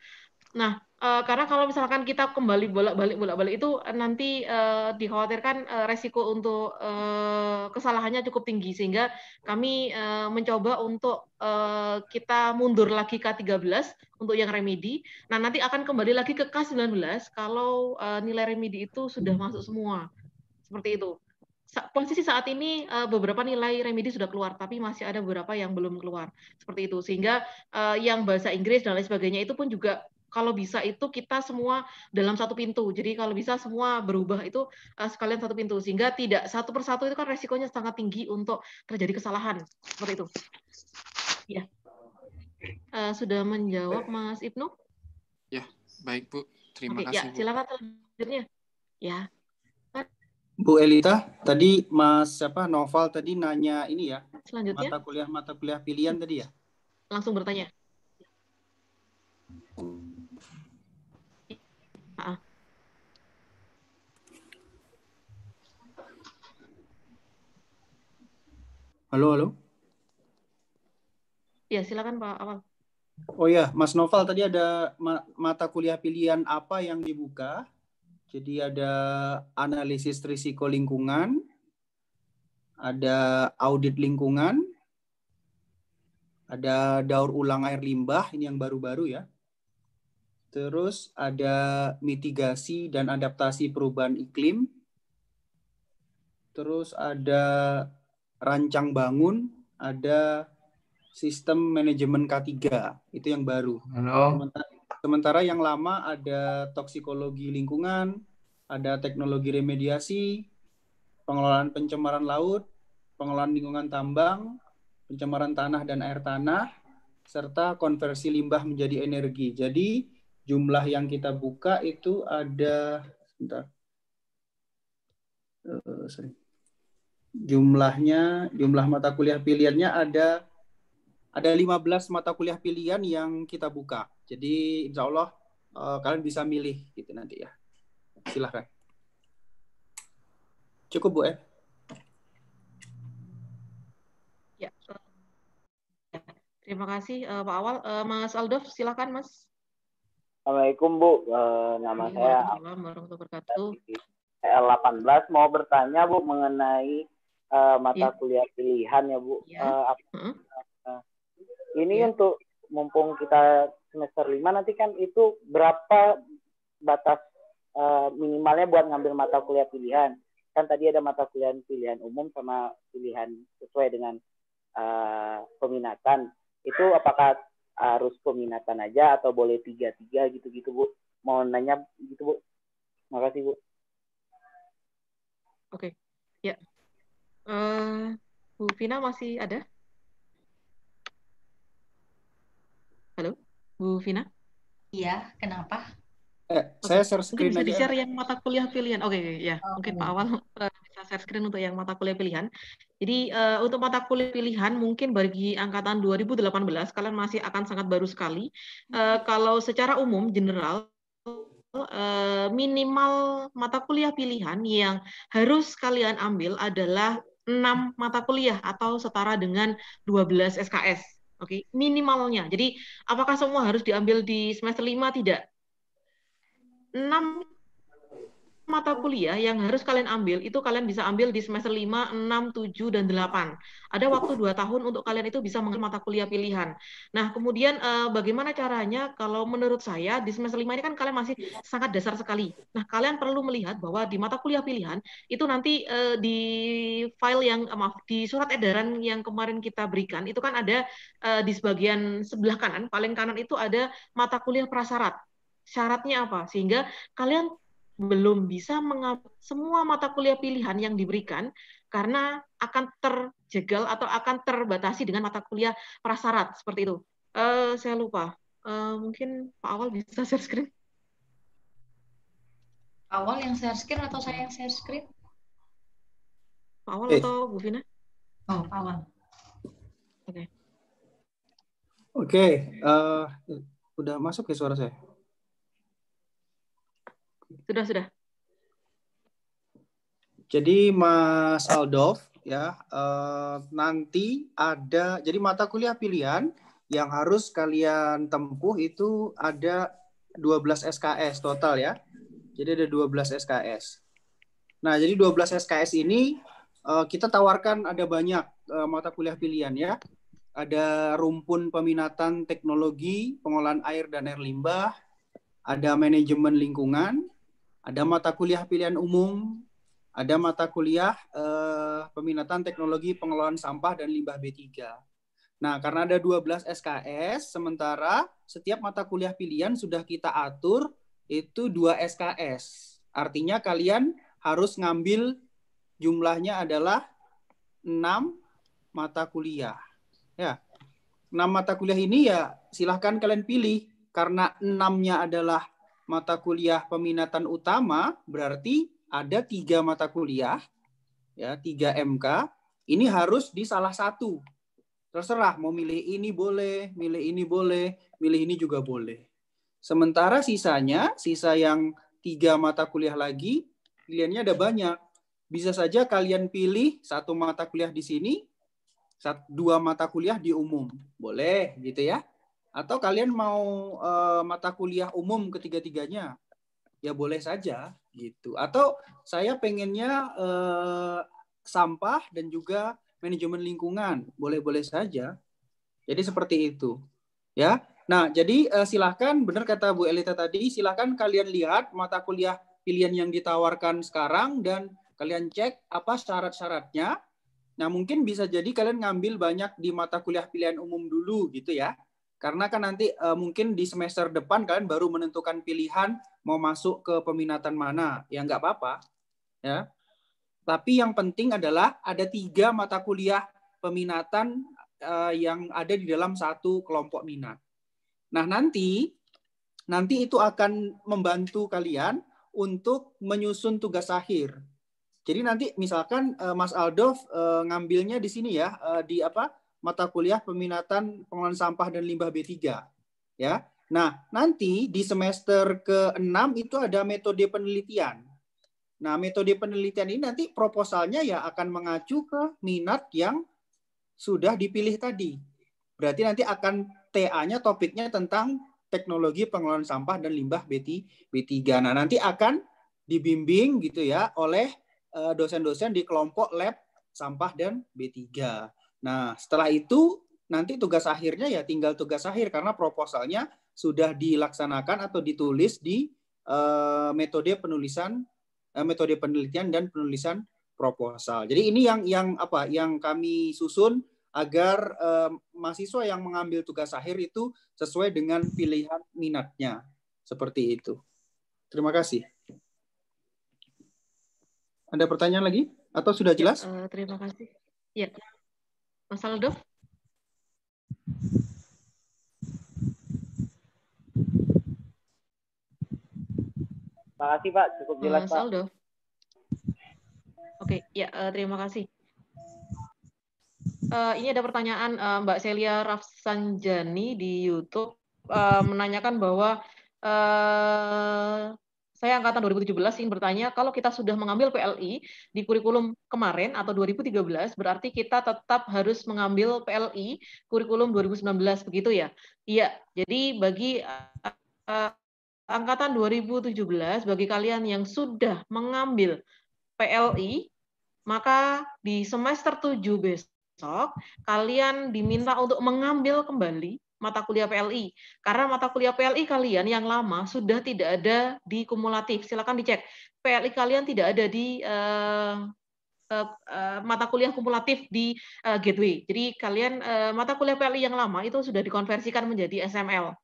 Nah, uh, karena kalau misalkan kita kembali bolak-balik bolak-balik itu eh, nanti uh, dikhawatirkan uh, resiko untuk uh, kesalahannya cukup tinggi sehingga kami uh, mencoba untuk uh, kita mundur lagi K13 untuk yang remedi. Nah, nanti akan kembali lagi ke K19 kalau uh, nilai remedi itu sudah masuk semua. Seperti itu. Posisi saat ini uh, beberapa nilai remedi sudah keluar, tapi masih ada beberapa yang belum keluar. Seperti itu. Sehingga uh, yang bahasa Inggris dan lain sebagainya itu pun juga kalau bisa itu kita semua dalam satu pintu. Jadi kalau bisa semua berubah itu uh, sekalian satu pintu sehingga tidak satu persatu itu kan resikonya sangat tinggi untuk terjadi kesalahan seperti itu. Ya. Uh, sudah menjawab Mas Ibnu? Ya, baik Bu. Terima okay, ya, kasih. Ya, silakan selanjutnya. Ya. Bu Elita, tadi Mas siapa Noval tadi nanya ini ya. Selanjutnya. Mata kuliah mata kuliah pilihan tadi ya. Langsung bertanya. Halo, halo. Ya, silakan Pak Awal. Oh ya, Mas Novel tadi ada mata kuliah pilihan apa yang dibuka? Jadi ada analisis risiko lingkungan, ada audit lingkungan, ada daur ulang air limbah ini yang baru-baru ya. Terus ada mitigasi dan adaptasi perubahan iklim. Terus ada rancang bangun, ada sistem manajemen K3 itu yang baru. Sementara, sementara yang lama ada toksikologi lingkungan, ada teknologi remediasi, pengelolaan pencemaran laut, pengelolaan lingkungan tambang, pencemaran tanah dan air tanah, serta konversi limbah menjadi energi. Jadi jumlah yang kita buka itu ada, sebentar, uh, sorry jumlahnya jumlah mata kuliah pilihannya ada ada 15 mata kuliah pilihan yang kita buka. Jadi insya Allah uh, kalian bisa milih gitu nanti ya. Silahkan. Cukup Bu eh? Ya. Terima kasih uh, Pak Awal. Uh, Mas Aldov, silahkan Mas. Assalamualaikum Bu. Uh, nama iya, saya. Assalamualaikum warahmatullahi wabarakatuh. L18 mau bertanya Bu mengenai uh, mata yeah. kuliah pilihan ya Bu. Yeah. Uh, uh, ini yeah. untuk mumpung kita semester lima nanti kan itu berapa batas uh, minimalnya buat ngambil mata kuliah pilihan? Kan tadi ada mata kuliah pilihan umum sama pilihan sesuai dengan uh, peminatan. Itu apakah harus peminatan aja atau boleh tiga-tiga gitu-gitu Bu? Mau nanya gitu Bu. Makasih Bu. Oke. Okay. Ya, Eh, Bu Vina masih ada? Halo, Bu Vina? Iya, kenapa? Eh, saya share screen mungkin bisa ya. di-share yang mata kuliah pilihan. Oke, okay, ya. okay. Oh, mungkin iya. Pak Awal eh, bisa share screen untuk yang mata kuliah pilihan. Jadi uh, untuk mata kuliah pilihan mungkin bagi angkatan 2018 kalian masih akan sangat baru sekali. Uh, kalau secara umum general minimal mata kuliah pilihan yang harus kalian ambil adalah 6 mata kuliah atau setara dengan 12 SKS. Oke, okay? minimalnya. Jadi apakah semua harus diambil di semester 5 tidak? 6 mata kuliah yang harus kalian ambil itu kalian bisa ambil di semester 5, 6, 7 dan 8. Ada waktu 2 tahun untuk kalian itu bisa mengambil mata kuliah pilihan. Nah, kemudian eh, bagaimana caranya kalau menurut saya di semester 5 ini kan kalian masih sangat dasar sekali. Nah, kalian perlu melihat bahwa di mata kuliah pilihan itu nanti eh, di file yang eh, maaf di surat edaran yang kemarin kita berikan itu kan ada eh, di sebagian sebelah kanan, paling kanan itu ada mata kuliah prasyarat. Syaratnya apa? Sehingga kalian belum bisa semua mata kuliah pilihan yang diberikan karena akan terjegal atau akan terbatasi dengan mata kuliah prasyarat seperti itu. Uh, saya lupa. Uh, mungkin Pak Awal bisa share screen. Awal yang share screen atau saya yang share screen? Pak Awal eh. atau Bu Vina? Oh, Pak Awal. Oke. Okay. Oke, okay, uh, eh, udah masuk ya suara saya? Sudah, sudah. Jadi Mas Aldov ya uh, nanti ada jadi mata kuliah pilihan yang harus kalian tempuh itu ada 12 SKS total ya. Jadi ada 12 SKS. Nah, jadi 12 SKS ini uh, kita tawarkan ada banyak uh, mata kuliah pilihan ya. Ada rumpun peminatan teknologi, pengolahan air dan air limbah, ada manajemen lingkungan, ada mata kuliah pilihan umum, ada mata kuliah eh, peminatan teknologi pengelolaan sampah dan limbah B3. Nah, karena ada 12 SKS, sementara setiap mata kuliah pilihan sudah kita atur itu 2 SKS. Artinya kalian harus ngambil jumlahnya adalah 6 mata kuliah. Ya. 6 mata kuliah ini ya silahkan kalian pilih karena enamnya adalah mata kuliah peminatan utama berarti ada tiga mata kuliah, ya tiga MK. Ini harus di salah satu. Terserah mau milih ini boleh, milih ini boleh, milih ini juga boleh. Sementara sisanya, sisa yang tiga mata kuliah lagi, pilihannya ada banyak. Bisa saja kalian pilih satu mata kuliah di sini, dua mata kuliah di umum. Boleh gitu ya. Atau kalian mau uh, mata kuliah umum ketiga-tiganya? Ya boleh saja gitu. Atau saya pengennya uh, sampah dan juga manajemen lingkungan. Boleh-boleh saja. Jadi seperti itu. Ya. Nah, jadi uh, silahkan benar kata Bu Elita tadi, silahkan kalian lihat mata kuliah pilihan yang ditawarkan sekarang dan kalian cek apa syarat-syaratnya. Nah, mungkin bisa jadi kalian ngambil banyak di mata kuliah pilihan umum dulu gitu ya. Karena kan nanti uh, mungkin di semester depan kalian baru menentukan pilihan mau masuk ke peminatan mana, ya nggak apa-apa, ya. Tapi yang penting adalah ada tiga mata kuliah peminatan uh, yang ada di dalam satu kelompok minat. Nah nanti nanti itu akan membantu kalian untuk menyusun tugas akhir. Jadi nanti misalkan uh, Mas Aldov uh, ngambilnya di sini ya uh, di apa mata kuliah peminatan pengelolaan sampah dan limbah B3 ya. Nah, nanti di semester ke-6 itu ada metode penelitian. Nah, metode penelitian ini nanti proposalnya ya akan mengacu ke minat yang sudah dipilih tadi. Berarti nanti akan TA-nya topiknya tentang teknologi pengelolaan sampah dan limbah B3. Nah, nanti akan dibimbing gitu ya oleh eh, dosen-dosen di kelompok lab sampah dan B3. Nah, setelah itu nanti tugas akhirnya ya tinggal tugas akhir karena proposalnya sudah dilaksanakan atau ditulis di uh, metode penulisan uh, metode penelitian dan penulisan proposal. Jadi ini yang yang apa yang kami susun agar uh, mahasiswa yang mengambil tugas akhir itu sesuai dengan pilihan minatnya. Seperti itu. Terima kasih. Ada pertanyaan lagi atau sudah ya, jelas? Ya, uh, terima kasih. Ya. Mas Aldo? kasih Pak, cukup hmm, jelas Mas Pak. Aldo. Oke, ya eh, terima kasih. Uh, ini ada pertanyaan uh, Mbak Celia Rafsanjani di YouTube uh, menanyakan bahwa uh, angkatan 2017 ingin bertanya, kalau kita sudah mengambil PLI di kurikulum kemarin atau 2013, berarti kita tetap harus mengambil PLI kurikulum 2019 begitu ya? Iya. Jadi bagi uh, angkatan 2017 bagi kalian yang sudah mengambil PLI, maka di semester 7 besok kalian diminta untuk mengambil kembali mata kuliah PLI. Karena mata kuliah PLI kalian yang lama sudah tidak ada di kumulatif. Silakan dicek. PLI kalian tidak ada di uh, uh, uh, mata kuliah kumulatif di uh, Gateway. Jadi kalian uh, mata kuliah PLI yang lama itu sudah dikonversikan menjadi SML.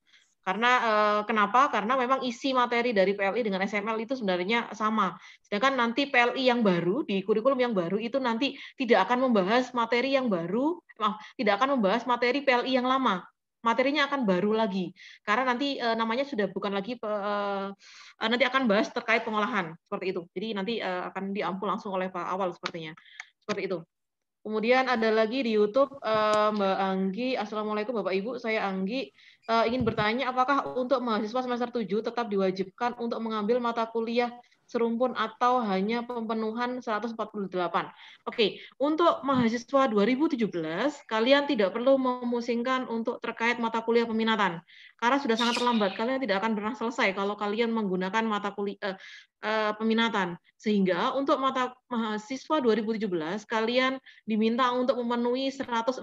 Karena eh, kenapa? Karena memang isi materi dari PLI dengan SML itu sebenarnya sama. Sedangkan nanti PLI yang baru di kurikulum yang baru itu nanti tidak akan membahas materi yang baru, maaf, tidak akan membahas materi PLI yang lama materinya akan baru lagi karena nanti e, namanya sudah bukan lagi e, nanti akan bahas terkait pengolahan seperti itu jadi nanti e, akan diampu langsung oleh Pak Awal sepertinya seperti itu kemudian ada lagi di YouTube e, Mbak Anggi Assalamualaikum Bapak Ibu saya Anggi e, ingin bertanya apakah untuk mahasiswa semester 7 tetap diwajibkan untuk mengambil mata kuliah serumpun atau hanya pemenuhan 148. Oke, untuk mahasiswa 2017, kalian tidak perlu memusingkan untuk terkait mata kuliah peminatan. Karena sudah sangat terlambat, kalian tidak akan pernah selesai kalau kalian menggunakan mata kuliah eh, Eh, peminatan. Sehingga untuk mata mahasiswa 2017 kalian diminta untuk memenuhi 148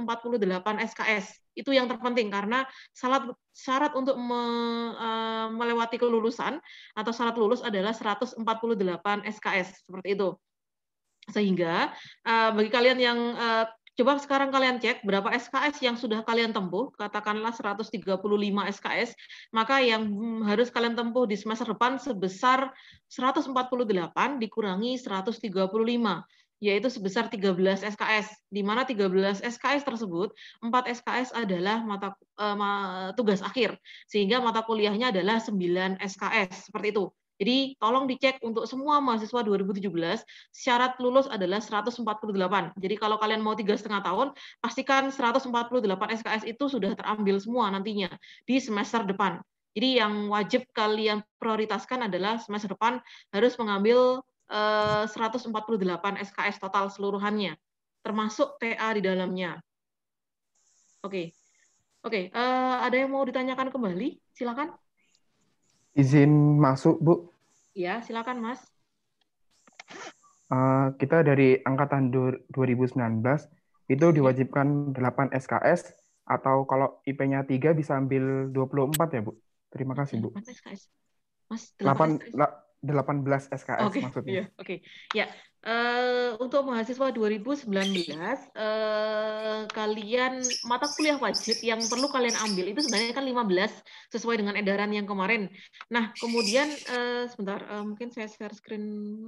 SKS. Itu yang terpenting karena syarat syarat untuk me, eh, melewati kelulusan atau syarat lulus adalah 148 SKS seperti itu. Sehingga eh, bagi kalian yang Coba sekarang kalian cek berapa SKS yang sudah kalian tempuh, katakanlah 135 SKS, maka yang hmm, harus kalian tempuh di semester depan sebesar 148 dikurangi 135 yaitu sebesar 13 SKS, di mana 13 SKS tersebut, 4 SKS adalah mata uh, tugas akhir, sehingga mata kuliahnya adalah 9 SKS, seperti itu. Jadi tolong dicek untuk semua mahasiswa 2017 syarat lulus adalah 148. Jadi kalau kalian mau tiga setengah tahun, pastikan 148 SKS itu sudah terambil semua nantinya di semester depan. Jadi yang wajib kalian prioritaskan adalah semester depan harus mengambil 148 eh, SKS total seluruhannya, termasuk TA di dalamnya. Oke, oke. Eh, ada yang mau ditanyakan kembali? Silakan. Izin masuk, Bu. Ya, silakan Mas. Uh, kita dari angkatan 2019 itu iya. diwajibkan 8 SKS atau kalau IP-nya 3 bisa ambil 24 ya, Bu. Terima kasih, Bu. 8 SKS. Mas 8, 8 SKS. 18 SKS okay. maksudnya. Yeah, Oke. Okay. Ya, uh, untuk mahasiswa 2019 uh, eh, kalian mata kuliah wajib yang perlu kalian ambil itu sebenarnya kan 15 sesuai dengan edaran yang kemarin. Nah, kemudian uh, sebentar uh, mungkin saya share screen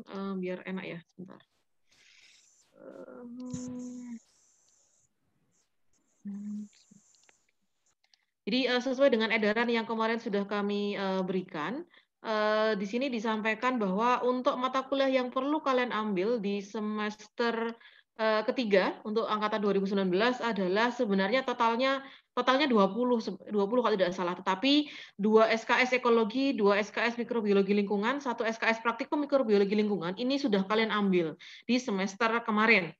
uh, biar enak ya, sebentar. Uh, jadi uh, sesuai dengan edaran yang kemarin sudah kami uh, berikan, Eh, di sini disampaikan bahwa untuk mata kuliah yang perlu kalian ambil di semester eh, ketiga untuk angkatan 2019 adalah sebenarnya totalnya totalnya 20 20 kalau tidak salah tetapi dua SKS ekologi, dua SKS mikrobiologi lingkungan, satu SKS praktikum mikrobiologi lingkungan ini sudah kalian ambil di semester kemarin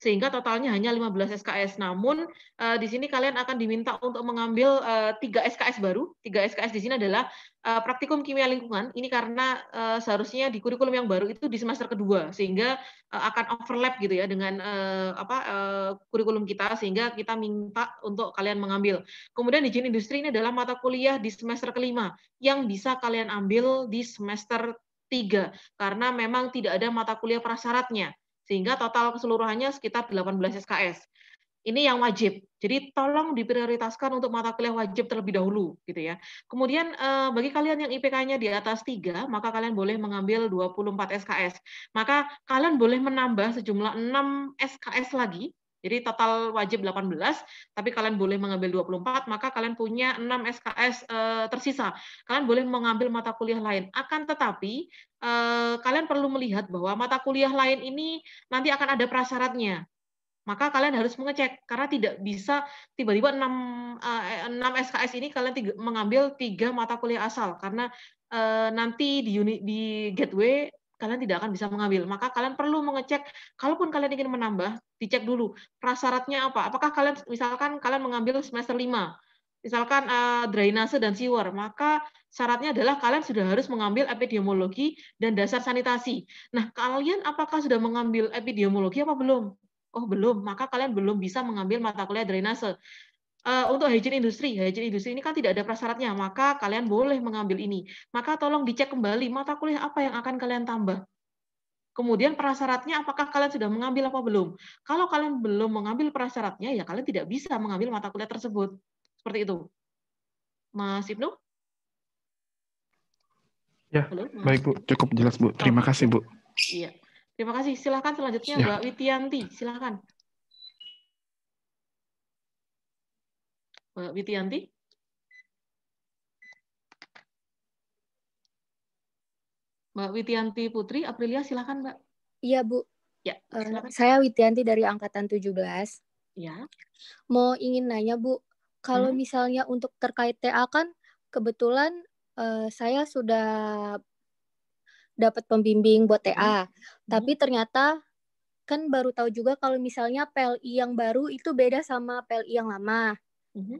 sehingga totalnya hanya 15 SKS. Namun uh, di sini kalian akan diminta untuk mengambil eh, tiga uh, SKS baru. Tiga SKS di sini adalah uh, praktikum kimia lingkungan. Ini karena uh, seharusnya di kurikulum yang baru itu di semester kedua, sehingga uh, akan overlap gitu ya dengan uh, apa uh, kurikulum kita, sehingga kita minta untuk kalian mengambil. Kemudian izin industri ini adalah mata kuliah di semester kelima yang bisa kalian ambil di semester tiga karena memang tidak ada mata kuliah prasyaratnya sehingga total keseluruhannya sekitar 18 SKS. Ini yang wajib. Jadi tolong diprioritaskan untuk mata kuliah wajib terlebih dahulu gitu ya. Kemudian eh, bagi kalian yang IPK-nya di atas tiga, maka kalian boleh mengambil 24 SKS. Maka kalian boleh menambah sejumlah 6 SKS lagi jadi total wajib 18, tapi kalian boleh mengambil 24, maka kalian punya 6 SKS e, eh, tersisa. Kalian boleh mengambil mata kuliah lain. Akan tetapi e, kalian perlu melihat bahwa mata kuliah lain ini nanti akan ada prasyaratnya maka kalian harus mengecek karena tidak bisa tiba-tiba 6, 6 SKS ini kalian tiga, mengambil tiga mata kuliah asal karena e, nanti di, uni, di gateway kalian tidak akan bisa mengambil. Maka kalian perlu mengecek, kalaupun kalian ingin menambah, dicek dulu prasyaratnya apa. Apakah kalian, misalkan kalian mengambil semester 5, misalkan uh, drainase dan sewer maka syaratnya adalah kalian sudah harus mengambil epidemiologi dan dasar sanitasi. Nah, kalian apakah sudah mengambil epidemiologi apa belum? Oh, belum. Maka kalian belum bisa mengambil mata kuliah drainase. Eh, untuk hygiene industri, hygiene industri ini kan tidak ada prasyaratnya, maka kalian boleh mengambil ini. Maka tolong dicek kembali mata kuliah apa yang akan kalian tambah. Kemudian prasyaratnya apakah kalian sudah mengambil apa belum? Kalau kalian belum mengambil prasyaratnya, ya kalian tidak bisa mengambil mata kuliah tersebut. Seperti itu. Mas Ibnu? Ya, Halo, baik Bu. Cukup jelas Bu. Terima oh, kasih Bu. Iya. Terima kasih. Silahkan selanjutnya ya. Mbak Witianti. Silahkan. Witianti? Mbak Witianti Putri, Aprilia silakan Mbak. Iya Bu. Ya, eh, silakan. saya Witianti dari angkatan 17. Ya. Mau ingin nanya Bu, kalau hmm. misalnya untuk terkait TA kan kebetulan uh, saya sudah dapat pembimbing buat TA, hmm. tapi hmm? ternyata kan baru tahu juga kalau misalnya PLI yang baru itu beda sama PLI yang lama. Mm-hmm.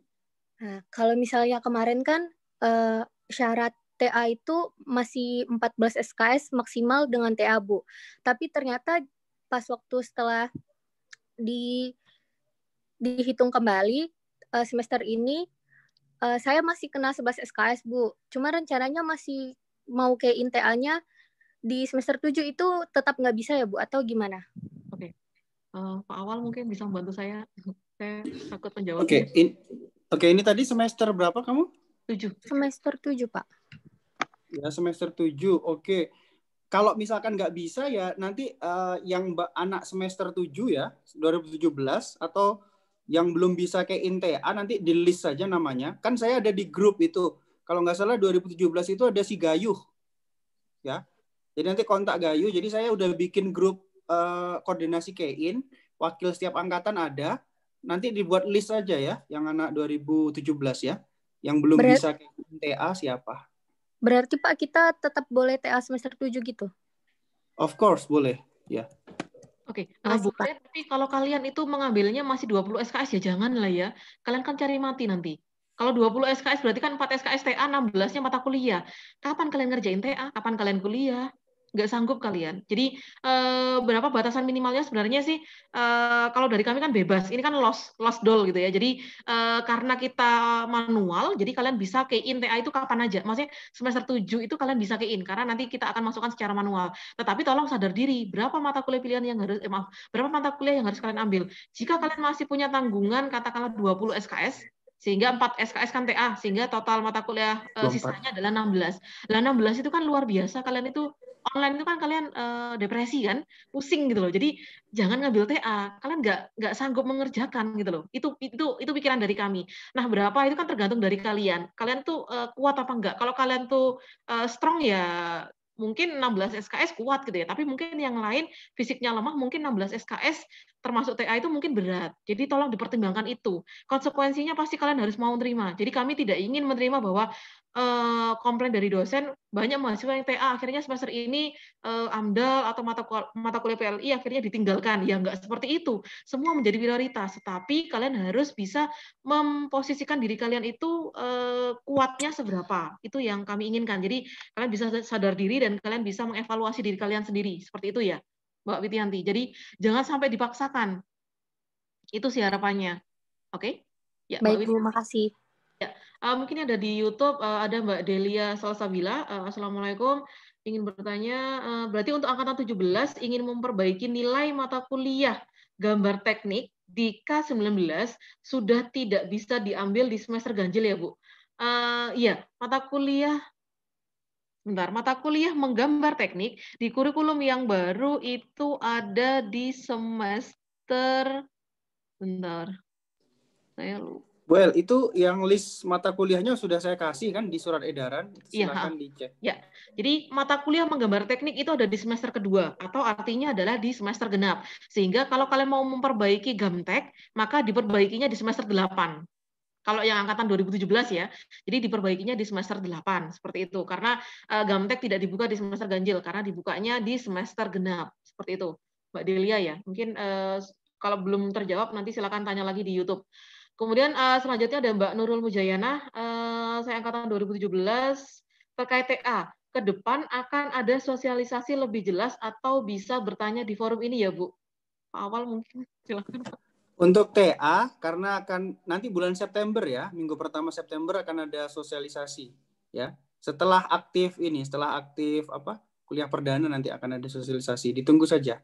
Nah, kalau misalnya kemarin kan uh, syarat TA itu masih 14 SKS maksimal dengan TA Bu. Tapi ternyata pas waktu setelah di dihitung kembali uh, semester ini uh, saya masih kena 11 SKS Bu. Cuma rencananya masih mau kein TA-nya di semester 7 itu tetap nggak bisa ya Bu atau gimana? Oke. Okay. Uh, Pak Awal mungkin bisa membantu saya saya takut menjawab. Oke, okay. Ya. In, okay, ini tadi semester berapa kamu? Tujuh. Semester tujuh pak. Ya semester tujuh, oke. Okay. Kalau misalkan nggak bisa ya nanti uh, yang anak semester tujuh ya 2017 atau yang belum bisa ke INTA nanti di list saja namanya. Kan saya ada di grup itu. Kalau nggak salah 2017 itu ada si Gayuh. Ya. Jadi nanti kontak Gayuh. Jadi saya udah bikin grup uh, koordinasi kein wakil setiap angkatan ada nanti dibuat list aja ya yang anak 2017 ya yang belum berarti, bisa TA siapa berarti Pak kita tetap boleh TA semester 7 gitu of course boleh ya Oke, okay. Eh, nah, tapi kalau kalian itu mengambilnya masih 20 SKS ya jangan lah ya. Kalian kan cari mati nanti. Kalau 20 SKS berarti kan 4 SKS TA, 16-nya mata kuliah. Kapan kalian ngerjain TA? Kapan kalian kuliah? nggak sanggup kalian. Jadi eh, berapa batasan minimalnya sebenarnya sih eh, kalau dari kami kan bebas. Ini kan loss loss doll gitu ya. Jadi eh, karena kita manual, jadi kalian bisa ke in TA itu kapan aja. Maksudnya semester 7 itu kalian bisa ke in karena nanti kita akan masukkan secara manual. Tetapi tolong sadar diri berapa mata kuliah pilihan yang harus eh, maaf, berapa mata kuliah yang harus kalian ambil. Jika kalian masih punya tanggungan katakanlah 20 SKS, sehingga 4 SKS kan TA sehingga total mata kuliah uh, sisanya adalah 16. Lah 16 itu kan luar biasa kalian itu online itu kan kalian uh, depresi kan, pusing gitu loh. Jadi jangan ngambil TA, kalian nggak nggak sanggup mengerjakan gitu loh. Itu itu itu pikiran dari kami. Nah berapa itu kan tergantung dari kalian. Kalian tuh uh, kuat apa enggak? Kalau kalian tuh uh, strong ya mungkin 16 SKS kuat gitu ya, tapi mungkin yang lain fisiknya lemah mungkin 16 SKS termasuk TA itu mungkin berat. Jadi tolong dipertimbangkan itu. Konsekuensinya pasti kalian harus mau menerima. Jadi kami tidak ingin menerima bahwa eh, komplain dari dosen banyak mahasiswa yang TA akhirnya semester ini eh, AMDAL atau mata mata kuliah PLI akhirnya ditinggalkan. Ya enggak seperti itu. Semua menjadi prioritas, tetapi kalian harus bisa memposisikan diri kalian itu eh, kuatnya seberapa. Itu yang kami inginkan. Jadi kalian bisa sadar diri dan kalian bisa mengevaluasi diri kalian sendiri. Seperti itu ya. Mbak Witianti. Jadi jangan sampai dipaksakan. Itu sih harapannya. Oke? Okay? Ya, Baik, terima kasih. Ya, uh, mungkin ada di YouTube uh, ada Mbak Delia Salsabila. Uh, Assalamualaikum. Ingin bertanya, uh, berarti untuk angkatan 17 ingin memperbaiki nilai mata kuliah gambar teknik di K19 sudah tidak bisa diambil di semester ganjil ya, Bu? Uh, ya, mata kuliah bentar, mata kuliah menggambar teknik di kurikulum yang baru itu ada di semester bentar. Saya lupa. Well, itu yang list mata kuliahnya sudah saya kasih kan di surat edaran. Iya, Silakan ya, dicek. Ya, jadi mata kuliah menggambar teknik itu ada di semester kedua atau artinya adalah di semester genap. Sehingga kalau kalian mau memperbaiki gamtek, maka diperbaikinya di semester delapan kalau yang angkatan 2017 ya. Jadi diperbaikinya di semester 8 seperti itu karena uh, eh, Gamtek tidak dibuka di semester ganjil karena dibukanya di semester genap seperti itu. Mbak Delia ya. Mungkin uh, kalau belum terjawab nanti silakan tanya lagi di YouTube. Kemudian uh, selanjutnya ada Mbak Nurul Mujayana, uh, saya angkatan 2017 terkait TA. Ke depan akan ada sosialisasi lebih jelas atau bisa bertanya di forum ini ya, Bu? Awal mungkin silakan Pak. Untuk TA karena akan nanti bulan September ya, minggu pertama September akan ada sosialisasi ya. Setelah aktif ini, setelah aktif apa? kuliah perdana nanti akan ada sosialisasi. Ditunggu saja.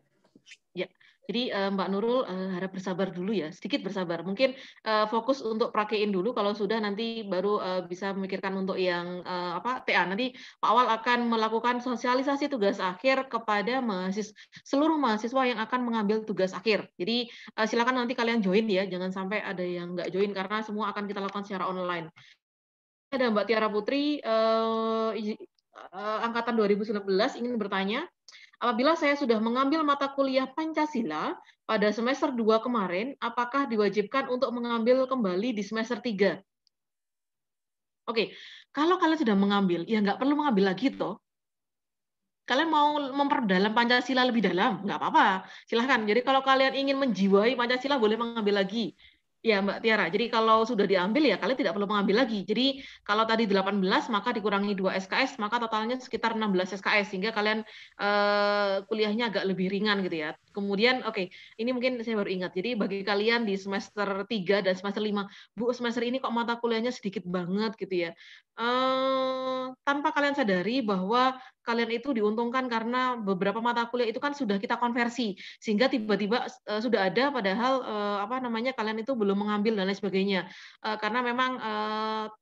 Ya. Jadi eh, Mbak Nurul eh, harap bersabar dulu ya, sedikit bersabar. Mungkin eh, fokus untuk prakein dulu. Kalau sudah nanti baru bisa memikirkan untuk yang apa TA. Nanti Pak Awal akan melakukan sosialisasi tugas akhir kepada mahasiswa seluruh mahasiswa yang akan mengambil tugas akhir. Jadi silakan nanti kalian join ya, jangan sampai ada yang nggak join karena semua akan kita lakukan secara online. Ada Mbak Tiara Putri, angkatan 2019 ingin bertanya, Apabila saya sudah mengambil mata kuliah Pancasila pada semester 2 kemarin, apakah diwajibkan untuk mengambil kembali di semester 3? Oke, kalau kalian sudah mengambil, ya nggak perlu mengambil lagi toh. Kalian mau memperdalam Pancasila lebih dalam, nggak apa-apa, silahkan. Jadi kalau kalian ingin menjiwai Pancasila, boleh mengambil lagi. Ya Mbak Tiara, jadi kalau sudah diambil ya kalian tidak perlu mengambil lagi. Jadi kalau tadi 18 maka dikurangi 2 SKS, maka totalnya sekitar 16 SKS, sehingga kalian eh, kuliahnya agak lebih ringan gitu ya. Kemudian, oke, okay, ini mungkin saya baru ingat. Jadi bagi kalian di semester 3 dan semester 5, Bu, semester ini kok mata kuliahnya sedikit banget gitu ya. Uh, tanpa kalian sadari bahwa kalian itu diuntungkan karena beberapa mata kuliah itu kan sudah kita konversi. Sehingga tiba-tiba uh, sudah ada padahal uh, apa namanya kalian itu belum mengambil dan lain sebagainya. Karena memang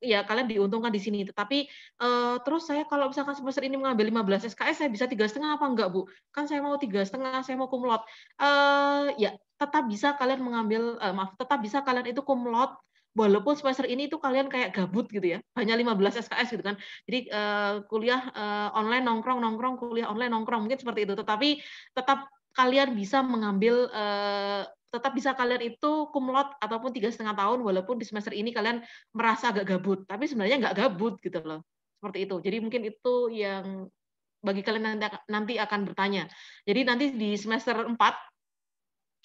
ya kalian diuntungkan di sini. Tetapi terus saya kalau misalkan semester ini mengambil 15 SKS, saya bisa tiga setengah apa enggak, Bu? Kan saya mau tiga setengah, saya mau kumlot uh, ya tetap bisa kalian mengambil uh, maaf tetap bisa kalian itu kumlot walaupun semester ini itu kalian kayak gabut gitu ya hanya 15 SKS gitu kan jadi uh, kuliah uh, online nongkrong nongkrong kuliah online nongkrong mungkin seperti itu tetapi tetap kalian bisa mengambil uh, tetap bisa kalian itu kumlot ataupun tiga setengah tahun walaupun di semester ini kalian merasa agak gabut tapi sebenarnya nggak gabut gitu loh seperti itu jadi mungkin itu yang bagi kalian yang nanti akan bertanya. Jadi nanti di semester 4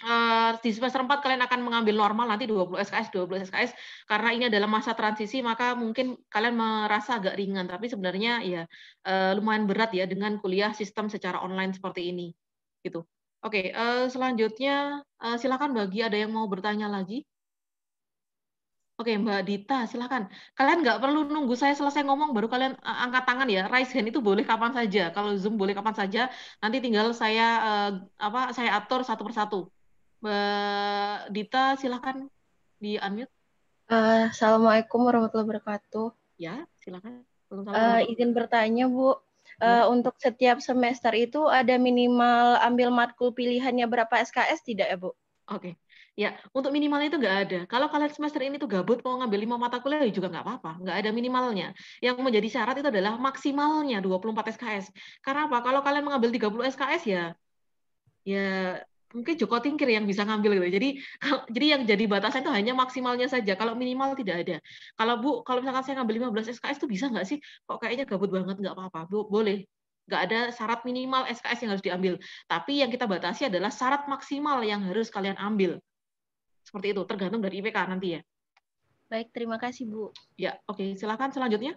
eh, di semester 4 kalian akan mengambil normal nanti 20 SKS, 20 SKS karena ini adalah masa transisi maka mungkin kalian merasa agak ringan tapi sebenarnya ya eh, lumayan berat ya dengan kuliah sistem secara online seperti ini. Gitu. Oke, eh, selanjutnya silakan bagi ada yang mau bertanya lagi. Oke, Mbak Dita, silakan. Kalian nggak perlu nunggu saya selesai ngomong baru kalian eh, angkat tangan ya. Raise hand itu boleh kapan saja. Kalau Zoom boleh kapan saja. Nanti tinggal saya uh, apa saya atur satu persatu. Mbak Dita, silakan di unmute. Uh, Assalamualaikum warahmatullahi wabarakatuh. Ya, silakan. Uh, izin bertanya, Bu. Uh, ya. Untuk setiap semester itu ada minimal ambil matkul pilihannya berapa SKS tidak ya, Bu? Oke. Okay. Ya, untuk minimal itu nggak ada. Kalau kalian semester ini tuh gabut mau ngambil lima mata kuliah ya juga nggak apa-apa, nggak ada minimalnya. Yang menjadi syarat itu adalah maksimalnya 24 SKS. Karena apa? Kalau kalian mengambil 30 SKS ya ya mungkin Joko Tingkir yang bisa ngambil gitu. Jadi jadi yang jadi batasan itu hanya maksimalnya saja. Kalau minimal tidak ada. Kalau Bu, kalau misalkan saya ngambil 15 SKS itu bisa nggak sih? Kok kayaknya gabut banget nggak apa-apa. Bu, boleh. Nggak ada syarat minimal SKS yang harus diambil. Tapi yang kita batasi adalah syarat maksimal yang harus kalian ambil. Seperti itu, tergantung dari IPK nanti ya. Baik, terima kasih Bu. Ya, oke, okay. silakan selanjutnya.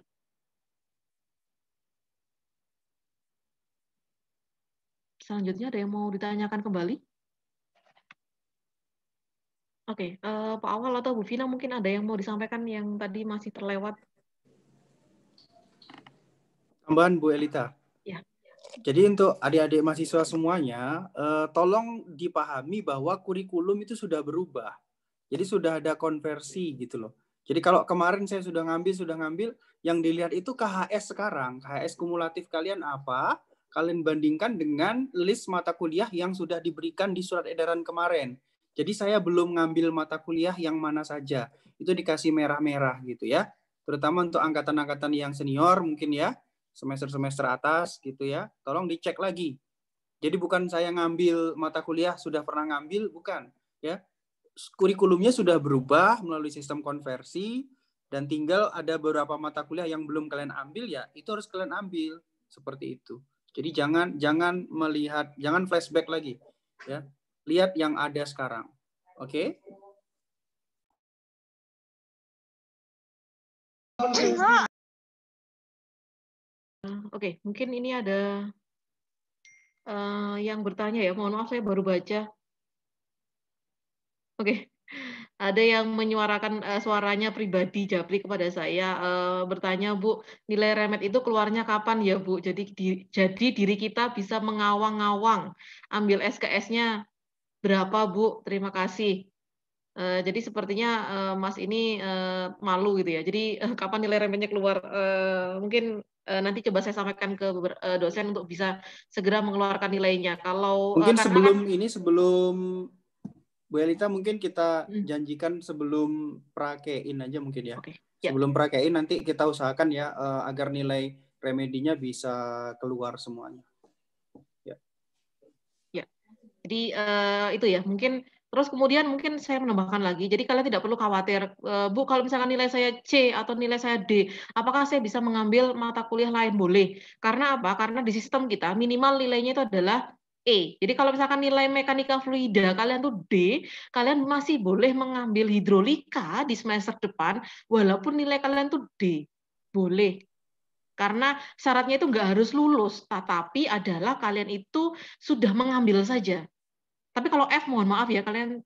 Selanjutnya ada yang mau ditanyakan kembali? Oke, okay. uh, eh, Pak Awal atau Bu Vina mungkin ada yang mau disampaikan yang tadi masih terlewat. Tambahan Bu Elita. Jadi untuk adik-adik mahasiswa semuanya, uh, tolong dipahami bahwa kurikulum itu sudah berubah. Jadi sudah ada konversi gitu loh. Jadi kalau kemarin saya sudah ngambil, sudah ngambil, yang dilihat itu KHS sekarang. KHS kumulatif kalian apa? Kalian bandingkan dengan list mata kuliah yang sudah diberikan di surat edaran kemarin. Jadi saya belum ngambil mata kuliah yang mana saja. Itu dikasih merah-merah gitu ya. Terutama untuk angkatan-angkatan yang senior mungkin ya semester-semester atas gitu ya, tolong dicek lagi. Jadi bukan saya ngambil mata kuliah sudah pernah ngambil, bukan ya. Kurikulumnya sudah berubah melalui sistem konversi dan tinggal ada beberapa mata kuliah yang belum kalian ambil ya, itu harus kalian ambil seperti itu. Jadi jangan jangan melihat, jangan flashback lagi ya. Lihat yang ada sekarang. Oke? Okay? Iya. Eh, oke, okay, mungkin ini ada uh, yang bertanya ya. Mohon maaf, saya baru baca. Oke, okay. ada yang menyuarakan uh, suaranya pribadi Japri kepada saya uh, bertanya Bu, nilai remet itu keluarnya kapan ya Bu? Jadi di, jadi diri kita bisa mengawang-awang ambil SKS-nya berapa Bu? Terima kasih. Uh, jadi sepertinya uh, Mas ini uh, malu gitu ya. Jadi uh, kapan nilai remetnya keluar? Uh, mungkin Eh, nanti coba saya sampaikan ke eh, dosen untuk bisa segera mengeluarkan nilainya. Kalau eh, mungkin sebelum kan ini sebelum Bu Elita mungkin kita hmm. janjikan sebelum prakein aja mungkin ya. Okay. Yeah. Sebelum prakein nanti kita usahakan ya agar nilai remedinya bisa keluar semuanya. Ya. Yeah. Ya. Jadi uh, itu ya mungkin Terus kemudian mungkin saya menambahkan lagi, jadi kalian tidak perlu khawatir, eh, Bu, kalau misalkan nilai saya C atau nilai saya D, apakah saya bisa mengambil mata kuliah lain? Boleh. Karena apa? Karena di sistem kita minimal nilainya itu adalah E. Jadi kalau misalkan nilai mekanika fluida kalian tuh D, kalian masih boleh mengambil hidrolika di semester depan walaupun nilai kalian tuh D. Boleh karena syaratnya itu nggak harus lulus, tetapi adalah kalian itu sudah mengambil saja. Tapi kalau F mohon maaf ya kalian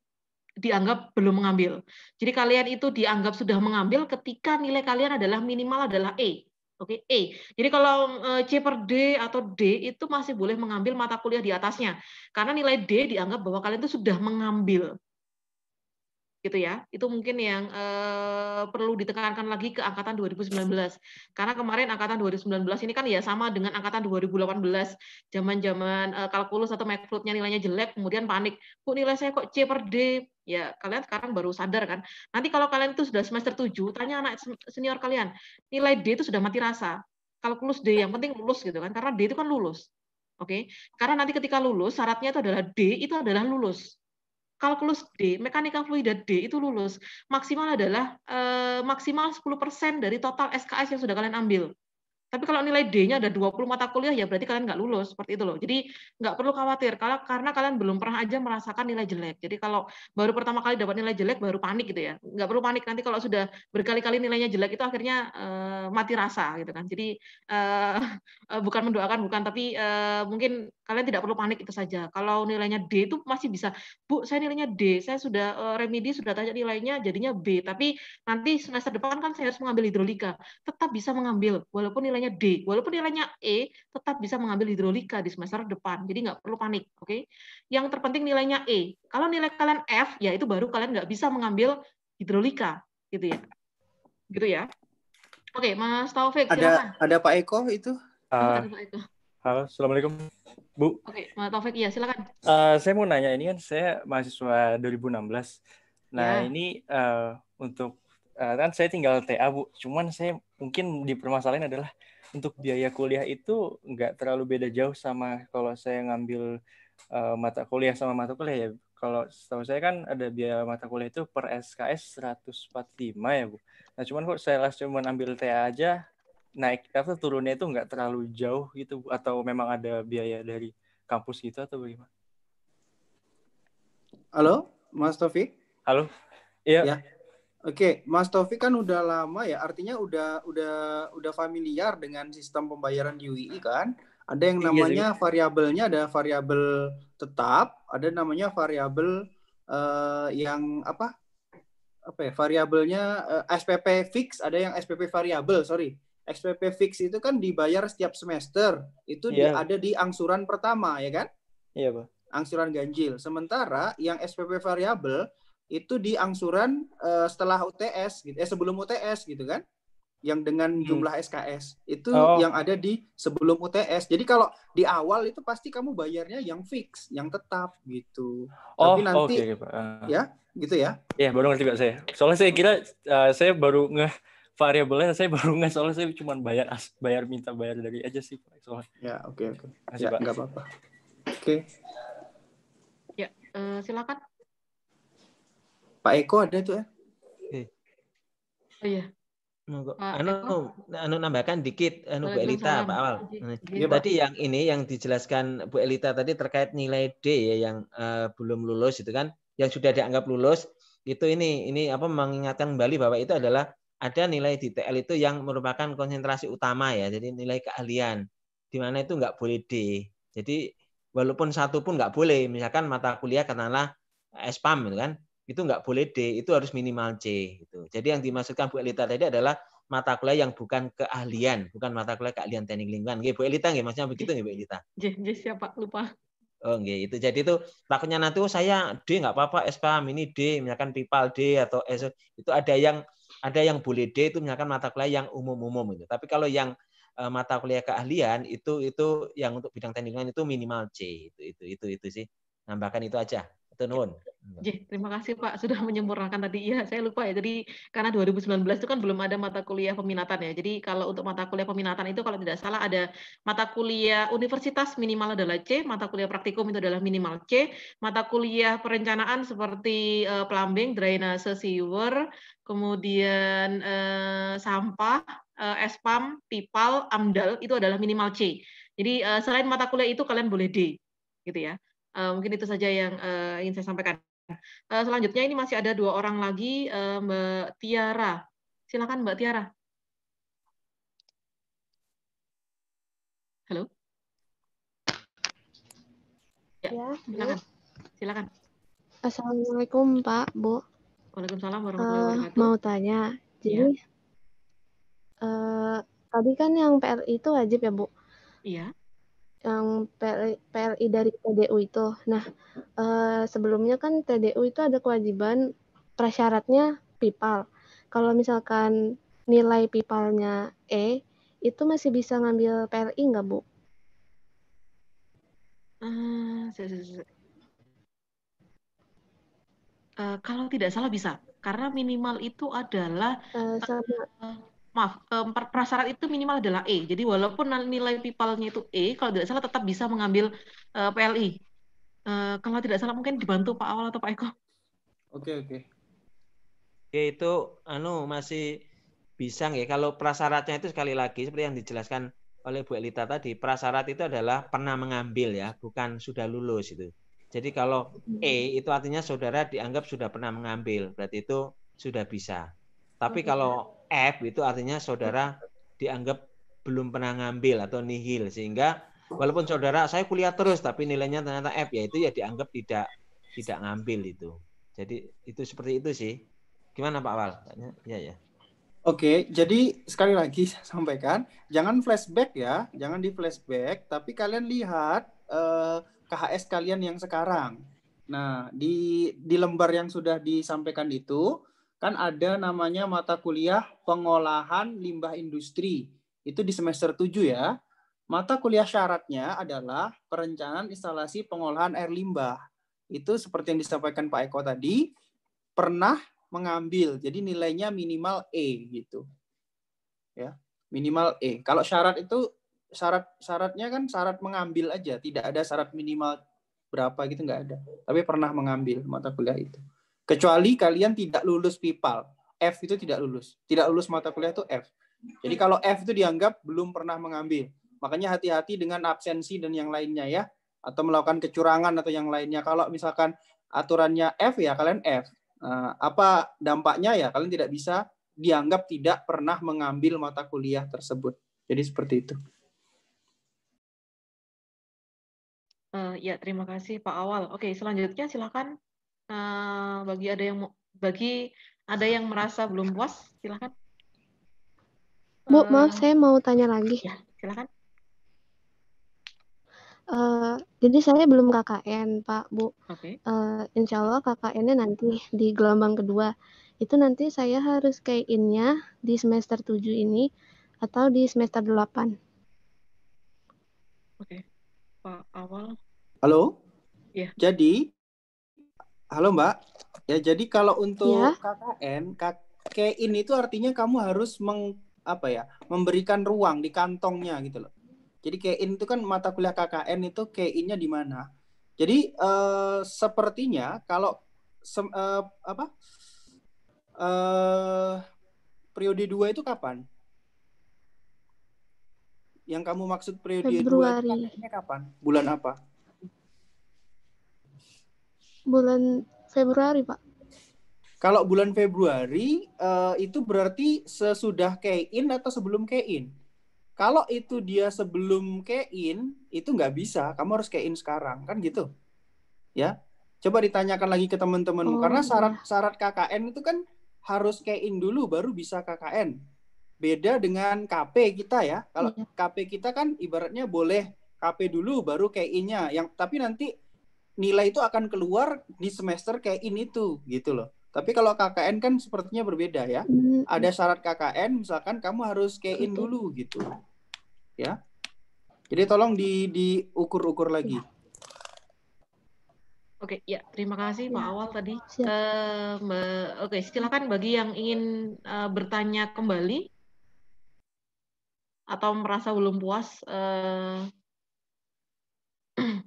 dianggap belum mengambil. Jadi kalian itu dianggap sudah mengambil ketika nilai kalian adalah minimal adalah E. Oke, okay, E. Jadi kalau eh, C per D atau D itu masih boleh mengambil mata kuliah di atasnya. Karena nilai D dianggap bahwa kalian itu sudah mengambil gitu ya. Itu mungkin yang perlu ditekankan lagi ke angkatan 2019. Karena kemarin angkatan 2019 ini kan ya sama dengan angkatan 2018. Zaman-zaman eh, kalkulus atau matplotlib nilainya jelek, kemudian panik. Kok nilai saya kok C per D? Ya, kalian sekarang baru sadar kan. Nanti kalau kalian itu sudah semester 7, tanya anak senior kalian, nilai D itu sudah mati rasa. Kalkulus D, yang penting lulus gitu kan. Karena D itu kan lulus. Oke, okay? karena nanti ketika lulus syaratnya itu adalah D itu adalah lulus kalkulus D, mekanika fluida D itu lulus. Maksimal adalah eh, maksimal 10% dari total SKS yang sudah kalian ambil. Tapi kalau nilai D-nya ada 20 mata kuliah, ya berarti kalian nggak lulus, seperti itu loh. Jadi nggak perlu khawatir, karena, karena kalian belum pernah aja merasakan nilai jelek. Jadi kalau baru pertama kali dapat nilai jelek, baru panik gitu ya. Nggak perlu panik, nanti kalau sudah berkali-kali nilainya jelek, itu akhirnya uh, mati rasa gitu kan. Jadi uh, *laughs* bukan mendoakan, bukan, tapi uh, mungkin Kalian tidak perlu panik itu saja. Kalau nilainya D itu masih bisa, Bu, saya nilainya D, saya sudah eh, remedi sudah tanya nilainya jadinya B, tapi nanti semester depan kan saya harus mengambil hidrolika. Tetap bisa mengambil walaupun nilainya D, walaupun nilainya E, tetap bisa mengambil hidrolika di semester depan. Jadi nggak perlu panik, oke? Okay? Yang terpenting nilainya E. Kalau nilai kalian F, ya itu baru kalian nggak bisa mengambil hidrolika, gitu ya. Gitu ya. Oke, Mas Taufik. Ada silakan. ada Pak Eko itu? Uh, Halo, Assalamualaikum, Bu. Oke, Mas Taufik, ya silakan. Uh, saya mau nanya, ini kan saya mahasiswa 2016. Nah, yeah. ini uh, untuk, uh, kan saya tinggal TA, Bu. Cuman saya mungkin dipermasalahin adalah untuk biaya kuliah itu nggak terlalu beda jauh sama kalau saya ngambil uh, mata kuliah sama mata kuliah ya. Kalau setahu saya kan ada biaya mata kuliah itu per SKS 145 ya, Bu. Nah, cuman kok saya cuma ambil TA aja naik apa turunnya itu nggak terlalu jauh gitu atau memang ada biaya dari kampus gitu atau bagaimana? Halo, Mas Taufik? Halo. Iya. Ya. Oke, Mas Taufik kan udah lama ya, artinya udah udah udah familiar dengan sistem pembayaran di UII kan? Ada yang iya, namanya iya, variabelnya ada variabel tetap, ada namanya variabel uh, yang apa? Apa ya? Variabelnya uh, eh, SPP fix, ada yang SPP variabel, sorry SPP fix itu kan dibayar setiap semester. Itu yeah. di, iya. ada di angsuran pertama ya kan? Iya, yeah, Pak. Angsuran ganjil. Sementara yang SPP variabel itu di angsuran uh, setelah UTS gitu. Eh sebelum UTS gitu kan? yang dengan hmm. jumlah hmm. SKS itu oh. yang ada di sebelum UTS. Jadi kalau di awal itu pasti kamu bayarnya yang fix, yang tetap gitu. Oh, Tapi nanti okay. uh. Ah. ya gitu ya. Iya, yeah, baru ngerti Pak saya. Soalnya saya kira uh, saya baru nge variabelnya saya baru nggak soalnya saya cuma bayar bayar minta bayar dari aja sih soalnya. Ya oke okay, oke. Okay. ya nggak apa-apa. Oke. Okay. Ya uh, silakan. Pak Eko ada tuh ya? Eh. Oh iya. Pak anu, anu nambahkan dikit, anu Bu Elita, Pak Awal. Nah, iya, tadi yang ini yang dijelaskan Bu Elita tadi terkait nilai D ya yang uh, belum lulus itu kan, yang sudah dianggap lulus itu ini ini apa mengingatkan kembali bahwa itu adalah ada nilai DTL itu yang merupakan konsentrasi utama ya. Jadi nilai keahlian di mana itu nggak boleh D. Jadi walaupun satu pun nggak boleh. Misalkan mata kuliah katakanlah SPAM gitu kan, itu nggak boleh D, itu harus minimal C. Gitu. Jadi yang dimaksudkan Bu Elita tadi adalah mata kuliah yang bukan keahlian, bukan mata kuliah keahlian teknik lingkungan. Nggih, Bu Elita nggih maksudnya begitu nggih Bu Elita? Nggih, siapa lupa. Oh, nggih, itu. Jadi itu takutnya nanti oh, saya D nggak apa-apa, SPAM ini D, misalkan PIPAL D atau S itu ada yang ada yang boleh D itu misalkan mata kuliah yang umum-umum gitu. Tapi kalau yang eh, mata kuliah keahlian itu itu yang untuk bidang teknik itu minimal C itu itu itu itu sih. Nambahkan itu aja. Tenun. terima kasih Pak sudah *laughs* menyempurnakan tadi. Iya, saya lupa ya. Jadi karena 2019 itu kan belum ada mata kuliah peminatan ya. Jadi kalau untuk mata kuliah peminatan itu kalau tidak salah ada mata kuliah universitas minimal adalah C, mata kuliah praktikum itu adalah minimal C, mata kuliah perencanaan seperti uh, plumbing, drainase, sewer, kemudian uh, sampah, uh, espam, pipal, amdal itu adalah minimal C. Jadi uh, selain mata kuliah itu kalian boleh D gitu ya. Eh, mungkin itu saja yang uh, ingin saya sampaikan. Uh, selanjutnya ini masih ada dua orang lagi, uh, Mbak Tiara. Silakan Mbak Tiara. Halo. Ya, ya silakan. Silakan. Assalamualaikum Pak, Bu. Waalaikumsalam warahmatullahi wabarakatuh. Uh, mau tanya, ya. jadi ya. uh, tadi kan yang PRI itu wajib ya Bu? Iya yang PLI dari TDU itu. Nah, eh, sebelumnya kan TDU itu ada kewajiban prasyaratnya PIPAL. Kalau misalkan nilai PIPALnya E, itu masih bisa ngambil PLI nggak, Bu? Ah, eh, kalau tidak salah bisa, karena minimal itu adalah eh, sama, maaf um, prasyarat itu minimal adalah E. Jadi walaupun nilai People-nya itu E, kalau tidak salah tetap bisa mengambil uh, eh, PLI. Uh, eh, kalau tidak salah mungkin dibantu Pak Awal atau Pak Eko. Oke oke. Oke itu anu masih bisa nggak? Kalau prasyaratnya itu sekali lagi seperti yang dijelaskan oleh Bu Elita tadi, prasyarat itu adalah pernah mengambil ya, bukan sudah lulus itu. Jadi kalau E itu artinya saudara dianggap sudah pernah mengambil, berarti itu sudah bisa. Tapi kalau app itu artinya saudara dianggap belum pernah ngambil atau nihil sehingga walaupun saudara saya kuliah terus tapi nilainya ternyata F ya itu ya dianggap tidak tidak ngambil itu. Jadi itu seperti itu sih. Gimana Pak Wal? Ya ya. Oke, jadi sekali lagi saya sampaikan, jangan flashback ya, jangan di flashback, tapi kalian lihat eh, KHS kalian yang sekarang. Nah, di di lembar yang sudah disampaikan itu kan ada namanya mata kuliah pengolahan limbah industri. Itu di semester 7 ya. Mata kuliah syaratnya adalah perencanaan instalasi pengolahan air limbah. Itu seperti yang disampaikan Pak Eko tadi, pernah mengambil. Jadi nilainya minimal E gitu. Ya, minimal E. Kalau syarat itu syarat syaratnya kan syarat mengambil aja, tidak ada syarat minimal berapa gitu nggak ada. Tapi pernah mengambil mata kuliah itu. Kecuali kalian tidak lulus PIPAL. F itu tidak lulus. Tidak lulus mata kuliah itu F. Jadi kalau F itu dianggap belum pernah mengambil. Makanya hati-hati dengan absensi dan yang lainnya ya. Atau melakukan kecurangan atau yang lainnya. Kalau misalkan aturannya F ya kalian F. Nah, apa dampaknya ya kalian tidak bisa dianggap tidak pernah mengambil mata kuliah tersebut. Jadi seperti itu. Uh, ya, terima kasih Pak Awal. Oke, selanjutnya silakan Eh, bagi ada yang bagi ada yang merasa belum puas, silakan. Bu, uh, maaf saya mau tanya lagi. Ya, silakan. Uh, jadi saya belum KKN, Pak, Bu. Okay. Uh, insya Allah KKN-nya nanti di gelombang kedua. Itu nanti saya harus kayak innya di semester 7 ini atau di semester 8. Oke. Pak Awal. Halo? Iya. Jadi, Halo Mbak. Ya jadi kalau untuk ya. KKN, KKN itu artinya kamu harus meng apa ya memberikan ruang di kantongnya gitu loh. Jadi KIN itu kan mata kuliah KKN itu kkn nya di mana? Jadi eh, sepertinya kalau se, eh, apa eh, periode 2 itu kapan? Yang kamu maksud periode dua 2 itu kapan? Bulan apa? Bulan Februari, Pak. Kalau bulan Februari uh, itu berarti sesudah kein atau sebelum kein. Kalau itu dia sebelum kein itu nggak bisa. Kamu harus kein sekarang kan gitu, ya. Coba ditanyakan lagi ke teman teman oh. karena iya. syarat syarat KKN itu kan harus kein dulu baru bisa KKN. Beda dengan KP kita ya. Kalau ya. KP kita kan ibaratnya boleh KP dulu baru kein tapi nanti nilai itu akan keluar di semester kayak ini tuh gitu loh. Tapi kalau KKN kan sepertinya berbeda ya. Hmm. Ada syarat KKN misalkan kamu harus kayak ini dulu gitu. Ya. Jadi tolong di diukur-ukur lagi. Iya. Oke, ya terima kasih Mbak iya. Awal tadi. Uh, Oke, silakan bagi yang ingin uh, bertanya kembali atau merasa belum puas. Uh... *clears throat*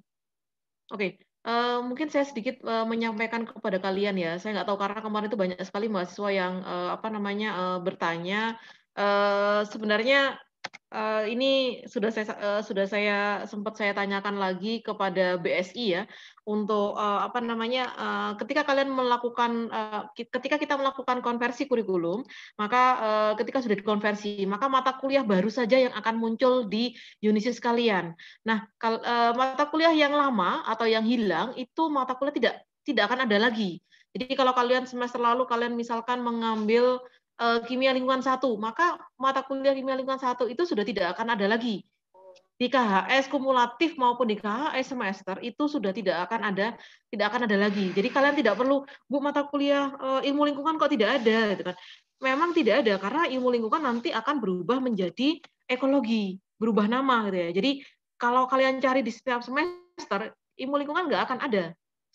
Oke, Uh, mungkin saya sedikit uh, menyampaikan kepada kalian ya. Saya nggak tahu karena kemarin itu banyak sekali mahasiswa yang uh, apa namanya uh, bertanya. Uh, sebenarnya uh, ini sudah saya uh, sudah saya sempat saya tanyakan lagi kepada BSI ya untuk uh, apa namanya uh, ketika kalian melakukan uh, ketika kita melakukan konversi kurikulum maka uh, ketika sudah dikonversi maka mata kuliah baru saja yang akan muncul di Unisys kalian. Nah, kal uh, mata kuliah yang lama atau yang hilang itu mata kuliah tidak tidak akan ada lagi. Jadi kalau kalian semester lalu kalian misalkan mengambil Eh, kimia lingkungan satu, maka mata kuliah kimia lingkungan satu itu sudah tidak akan ada lagi. Di KHS kumulatif maupun di KHS semester itu sudah tidak akan ada tidak akan ada lagi. Jadi kalian tidak perlu Bu mata kuliah eh, ilmu lingkungan kok tidak ada gitu kan. Memang tidak ada karena ilmu lingkungan nanti akan berubah menjadi ekologi, berubah nama gitu ya. Jadi kalau kalian cari di setiap semester ilmu lingkungan nggak akan ada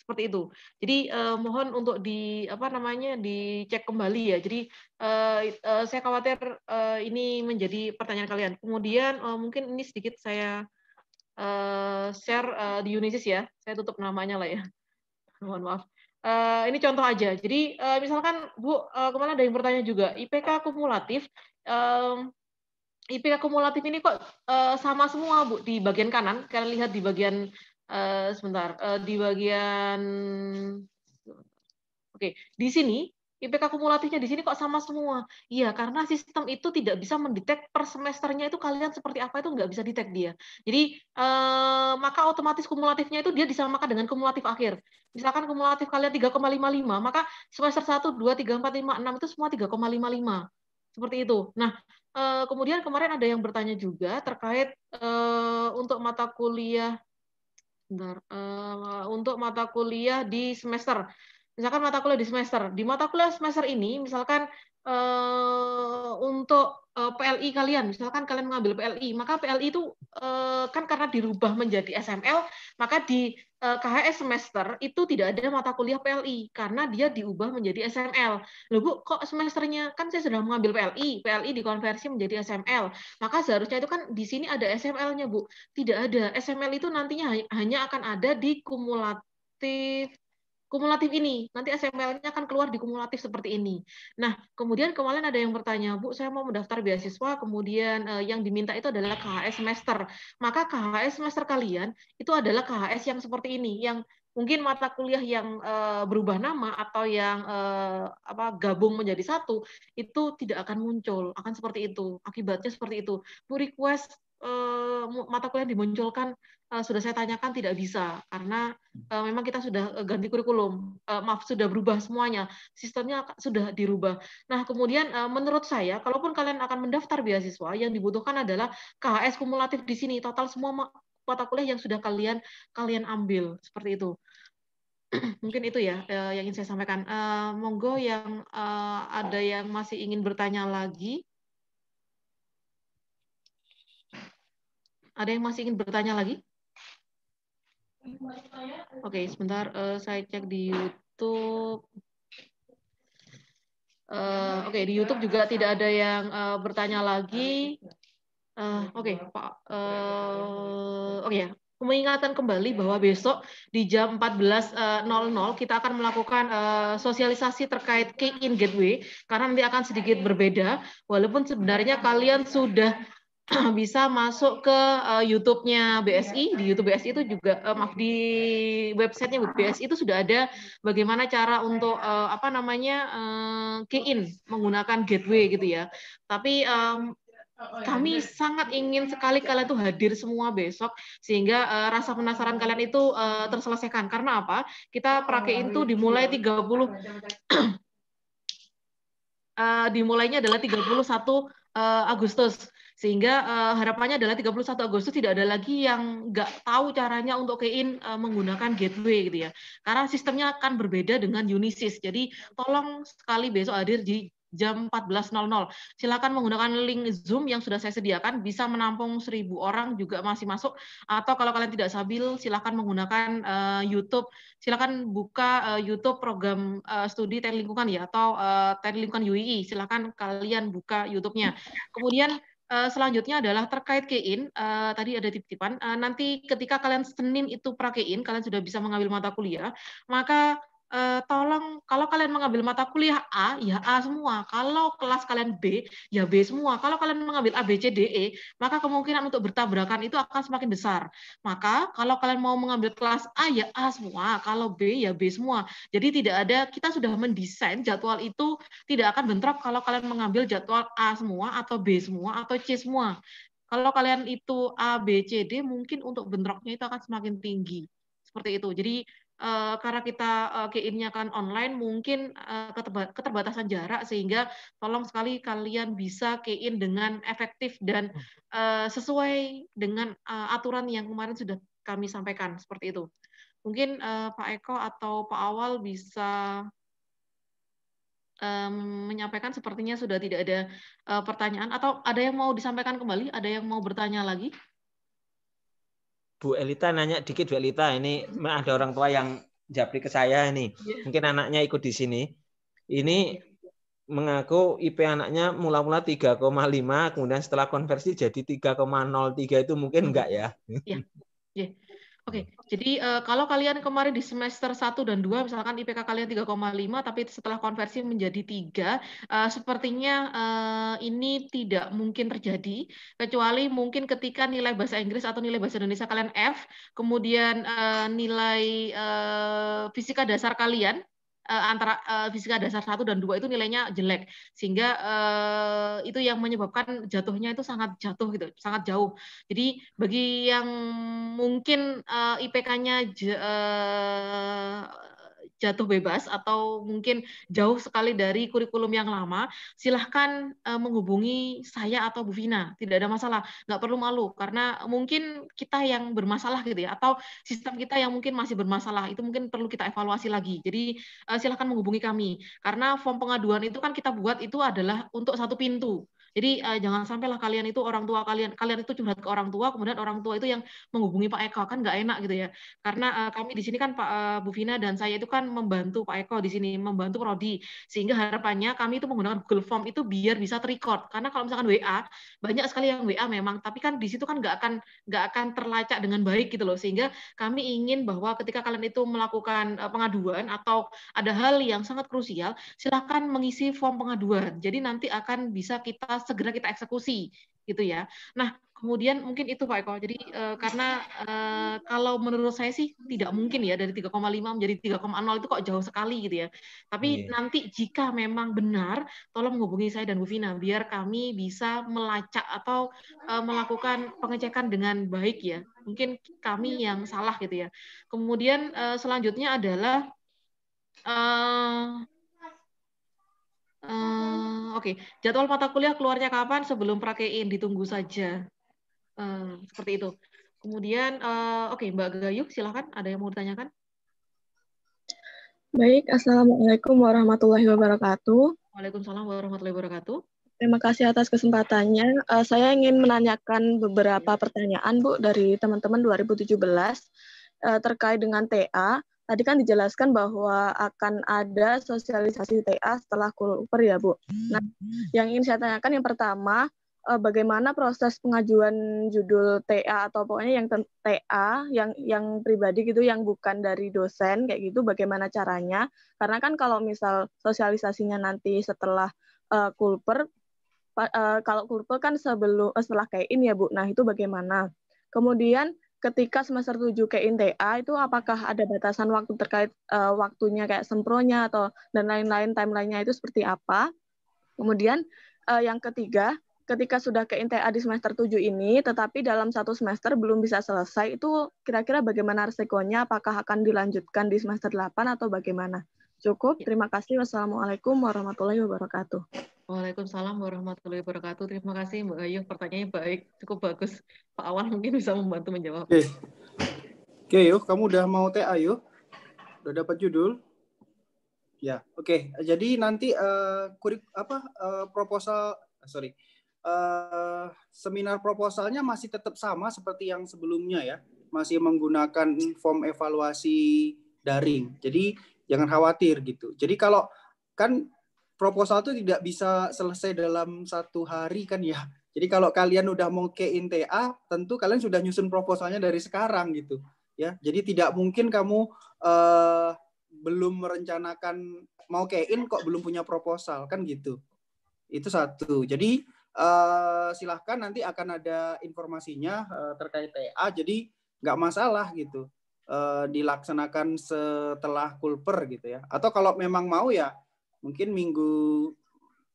seperti itu. Jadi eh, mohon untuk di apa namanya dicek kembali ya. Jadi eh, eh, saya khawatir eh, ini menjadi pertanyaan kalian. Kemudian eh, mungkin ini sedikit saya eh, share eh, di Unisys ya. Saya tutup namanya lah ya. *laughs* Mohon maaf. Uh, ini contoh aja. Jadi uh, misalkan Bu uh, eh, kemana ada yang bertanya juga IPK kumulatif. Um, IPK kumulatif ini kok sama semua Bu di bagian kanan. Kalian lihat di bagian Eh, sebentar uh, di bagian oke okay. di sini IPK kumulatifnya di sini kok sama semua. Iya, karena sistem itu tidak bisa mendetek per semesternya itu kalian seperti apa itu nggak bisa detect dia. Jadi eh, maka otomatis kumulatifnya itu dia disamakan dengan kumulatif akhir. Misalkan kumulatif kalian 3,55, maka semester 1, 2, 3, 4, 5, 6 itu semua 3,55. Seperti itu. Nah, eh, kemudian kemarin ada yang bertanya juga terkait eh, untuk mata kuliah Bentar, uh, untuk mata kuliah di semester misalkan mata kuliah di semester. Di mata kuliah semester ini, misalkan uh, untuk uh, eh, PLI kalian, misalkan kalian mengambil PLI, maka PLI itu uh, kan karena dirubah menjadi SML, maka di uh, KHS semester itu tidak ada mata kuliah PLI karena dia diubah menjadi SML. Loh Bu, kok semesternya kan saya sudah mengambil PLI, PLI dikonversi menjadi SML. Maka seharusnya itu kan di sini ada SML-nya, Bu. Tidak ada. SML itu nantinya hanya akan ada di kumulatif kumulatif ini. Nanti SML-nya akan keluar di kumulatif seperti ini. Nah, kemudian kemarin ada yang bertanya, Bu, saya mau mendaftar beasiswa, kemudian eh, yang diminta itu adalah KHS semester. Maka KHS semester kalian itu adalah KHS yang seperti ini, yang mungkin mata kuliah yang uh, berubah nama atau yang uh, apa gabung menjadi satu itu tidak akan muncul akan seperti itu akibatnya seperti itu bu request uh, mata kuliah dimunculkan uh, sudah saya tanyakan tidak bisa karena uh, memang kita sudah ganti kurikulum uh, maaf sudah berubah semuanya sistemnya sudah dirubah nah kemudian uh, menurut saya kalaupun kalian akan mendaftar beasiswa yang dibutuhkan adalah KHS kumulatif di sini total semua mata kuliah yang sudah kalian kalian ambil seperti itu *clears throat* mungkin itu ya eh, yang ingin saya sampaikan. eh, monggo yang eh, ada yang masih ingin bertanya lagi. Ada yang masih ingin bertanya lagi? Oke, okay, sebentar uh, saya cek di YouTube. Uh, Oke, okay, di YouTube juga tidak ada yang uh, bertanya lagi. Ah, nah, oke, Pak. Uh, Oke ya. Mengingatkan kembali iya. bahwa besok di jam 14.00 eh, kita akan melakukan eh, sosialisasi terkait key in gateway karena nanti akan sedikit berbeda walaupun sebenarnya kalian sudah *clears throat* bisa masuk ke YouTube-nya BSI iya. di YouTube BSI itu juga uh, maaf di websitenya ah. BSI itu sudah ada bagaimana cara untuk uh, apa namanya key in menggunakan gateway gitu ya tapi Oh, iya, kami sangat ingin sekali kalian tuh hadir semua besok sehingga uh, rasa penasaran oh. kalian itu uh, terselesaikan karena apa kita oh, prakein iya, itu iya. dimulai 30 uh, *clears throat* eh, dimulainya adalah 31 uh, Agustus sehingga uh, harapannya adalah 31 Agustus tidak ada lagi yang nggak tahu caranya untuk kein uh, menggunakan gateway gitu ya karena sistemnya akan berbeda dengan Unisys jadi tolong sekali besok hadir di jam 14.00. Silakan menggunakan link Zoom yang sudah saya sediakan, bisa menampung 1.000 orang juga masih masuk. Atau kalau kalian tidak stabil, silakan menggunakan uh, YouTube. Silakan buka uh, YouTube program uh, studi teknik lingkungan ya, atau uh, teknik lingkungan UII. Silakan kalian buka YouTube-nya. Kemudian selanjutnya adalah terkait kein uh, tadi ada titipan uh, nanti ketika kalian senin itu prakein kalian sudah bisa mengambil mata kuliah maka uh, tolong kalau kalian mengambil mata kuliah A, ya A semua. Kalau kelas kalian B, ya B semua. Kalau kalian mengambil A, B, C, D, E, maka kemungkinan untuk bertabrakan itu akan semakin besar. Maka kalau kalian mau mengambil kelas A, ya A semua. Kalau B, ya B semua. Jadi tidak ada, kita sudah mendesain jadwal itu tidak akan bentrok kalau kalian mengambil jadwal A semua, atau B semua, atau C semua. Kalau kalian itu A, B, C, D, mungkin untuk bentroknya itu akan semakin tinggi seperti itu. Jadi Eh, karena kita uh, eh, keinnya kan online, mungkin eh, keterbatasan jarak sehingga tolong sekali kalian bisa kein dengan efektif dan hmm. sesuai dengan aturan yang kemarin sudah kami sampaikan seperti itu. Mungkin Pak Eko atau Pak Awal bisa menyampaikan. Sepertinya sudah tidak ada pertanyaan atau ada yang mau disampaikan kembali, ada yang mau bertanya lagi. Bu Elita nanya dikit Bu Elita ini ada orang tua yang japri ke saya ini iya. mungkin anaknya ikut di sini ini mengaku IP anaknya mula-mula 3,5 kemudian setelah konversi jadi 3,03 itu mungkin enggak ya? Iya. Ya. Oke, jadi uh, kalau kalian kemarin di semester 1 dan 2 misalkan IPK kalian 3,5 tapi setelah konversi menjadi 3, uh, eh, sepertinya uh, ini tidak mungkin terjadi kecuali mungkin ketika nilai bahasa Inggris atau nilai bahasa Indonesia kalian F, kemudian uh, nilai uh, fisika dasar kalian Eh, antara uh, fisika dasar satu dan dua itu nilainya jelek sehingga uh, itu yang menyebabkan jatuhnya itu sangat jatuh gitu sangat jauh jadi bagi yang mungkin uh, IPK-nya eh, jatuh bebas atau mungkin jauh sekali dari kurikulum yang lama, silahkan uh, menghubungi saya atau Bu Vina. Tidak ada masalah, nggak perlu malu karena mungkin kita yang bermasalah gitu ya, atau sistem kita yang mungkin masih bermasalah itu mungkin perlu kita evaluasi lagi. Jadi uh, silahkan menghubungi kami karena form pengaduan itu kan kita buat itu adalah untuk satu pintu jadi uh, jangan sampailah kalian itu orang tua kalian kalian itu curhat ke orang tua kemudian orang tua itu yang menghubungi Pak Eko kan nggak enak gitu ya. Karena uh, kami di sini kan Pak uh, Bu Vina dan saya itu kan membantu Pak Eko di sini membantu Rodi, sehingga harapannya kami itu menggunakan Google Form itu biar bisa terrecord karena kalau misalkan WA banyak sekali yang WA memang tapi kan di situ kan nggak akan nggak akan terlacak dengan baik gitu loh sehingga kami ingin bahwa ketika kalian itu melakukan pengaduan atau ada hal yang sangat krusial silahkan mengisi form pengaduan jadi nanti akan bisa kita segera kita eksekusi gitu ya. Nah, kemudian mungkin itu Pak Eko. Jadi uh, karena uh, kalau menurut saya sih tidak mungkin ya dari 3,5 menjadi 3,0 itu kok jauh sekali gitu ya. Tapi yeah. nanti jika memang benar, tolong hubungi saya dan Bu Vina biar kami bisa melacak atau uh, melakukan pengecekan dengan baik ya. Mungkin kami yang salah gitu ya. Kemudian uh, selanjutnya adalah uh, Eh, oke, okay. jadwal mata kuliah keluarnya kapan sebelum prakein? Ditunggu saja. Uh, seperti itu. Kemudian, uh, oke okay, Mbak Gayuk, silahkan. Ada yang mau ditanyakan? Baik, Assalamualaikum warahmatullahi wabarakatuh. Waalaikumsalam warahmatullahi wabarakatuh. Terima kasih atas kesempatannya. Uh, saya ingin menanyakan beberapa iya. pertanyaan, Bu, dari teman-teman 2017 uh, terkait dengan TA tadi kan dijelaskan bahwa akan ada sosialisasi TA setelah kulper ya Bu. Hmm. Nah, yang ingin saya tanyakan yang pertama, eh, bagaimana proses pengajuan judul TA atau pokoknya yang TA yang yang pribadi gitu yang bukan dari dosen kayak gitu bagaimana caranya? Karena kan kalau misal sosialisasinya nanti setelah uh, eh, kulper uh, eh, kalau kulper kan sebelum setelah kayak ini ya Bu. Nah, itu bagaimana? Kemudian ketika semester 7 ke INTA itu apakah ada batasan waktu terkait uh, waktunya kayak sempronya atau dan lain-lain timelinenya itu seperti apa? Kemudian uh, yang ketiga, ketika sudah ke INTA di semester 7 ini tetapi dalam satu semester belum bisa selesai itu kira-kira bagaimana resikonya? Apakah akan dilanjutkan di semester 8 atau bagaimana? Cukup, iya. terima kasih. Wassalamualaikum warahmatullahi wabarakatuh. Waalaikumsalam warahmatullahi wabarakatuh. Terima kasih Mbak Ayu, pertanyaannya baik, cukup bagus. Pak Awan mungkin bisa membantu menjawab. Oke, okay. okay, yuk, kamu udah mau TA yuk? Udah dapat judul? Ya, oke. Okay. Jadi nanti uh, eh, kurik apa uh, proposal, eh, sorry, uh, seminar proposalnya masih tetap sama seperti yang sebelumnya ya, masih menggunakan form evaluasi daring. Jadi jangan khawatir gitu. Jadi kalau kan proposal itu tidak bisa selesai dalam satu hari kan ya. Jadi kalau kalian udah mau ke TA, tentu kalian sudah nyusun proposalnya dari sekarang gitu ya. Jadi tidak mungkin kamu uh, belum merencanakan mau kein kok belum punya proposal kan gitu. Itu satu. Jadi uh, silahkan nanti akan ada informasinya uh, terkait TA. Jadi nggak masalah gitu. Eh, dilaksanakan setelah kulper gitu ya. Atau kalau memang mau ya mungkin minggu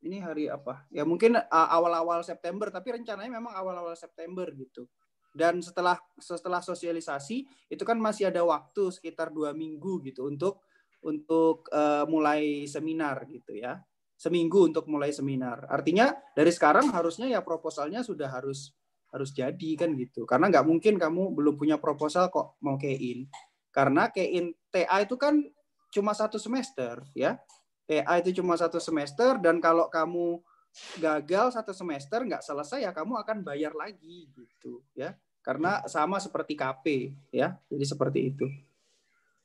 ini hari apa? Ya mungkin eh, awal-awal uh, September tapi rencananya memang awal-awal September gitu. Dan setelah setelah sosialisasi itu kan masih ada waktu sekitar dua minggu gitu untuk untuk uh, mulai seminar gitu ya seminggu untuk mulai seminar. Artinya dari sekarang harusnya ya proposalnya sudah harus harus jadi kan gitu karena nggak mungkin kamu belum punya proposal kok mau ke in karena kein TA itu kan cuma satu semester ya TA itu cuma satu semester dan kalau kamu gagal satu semester nggak selesai ya kamu akan bayar lagi gitu ya karena sama seperti KP ya jadi seperti itu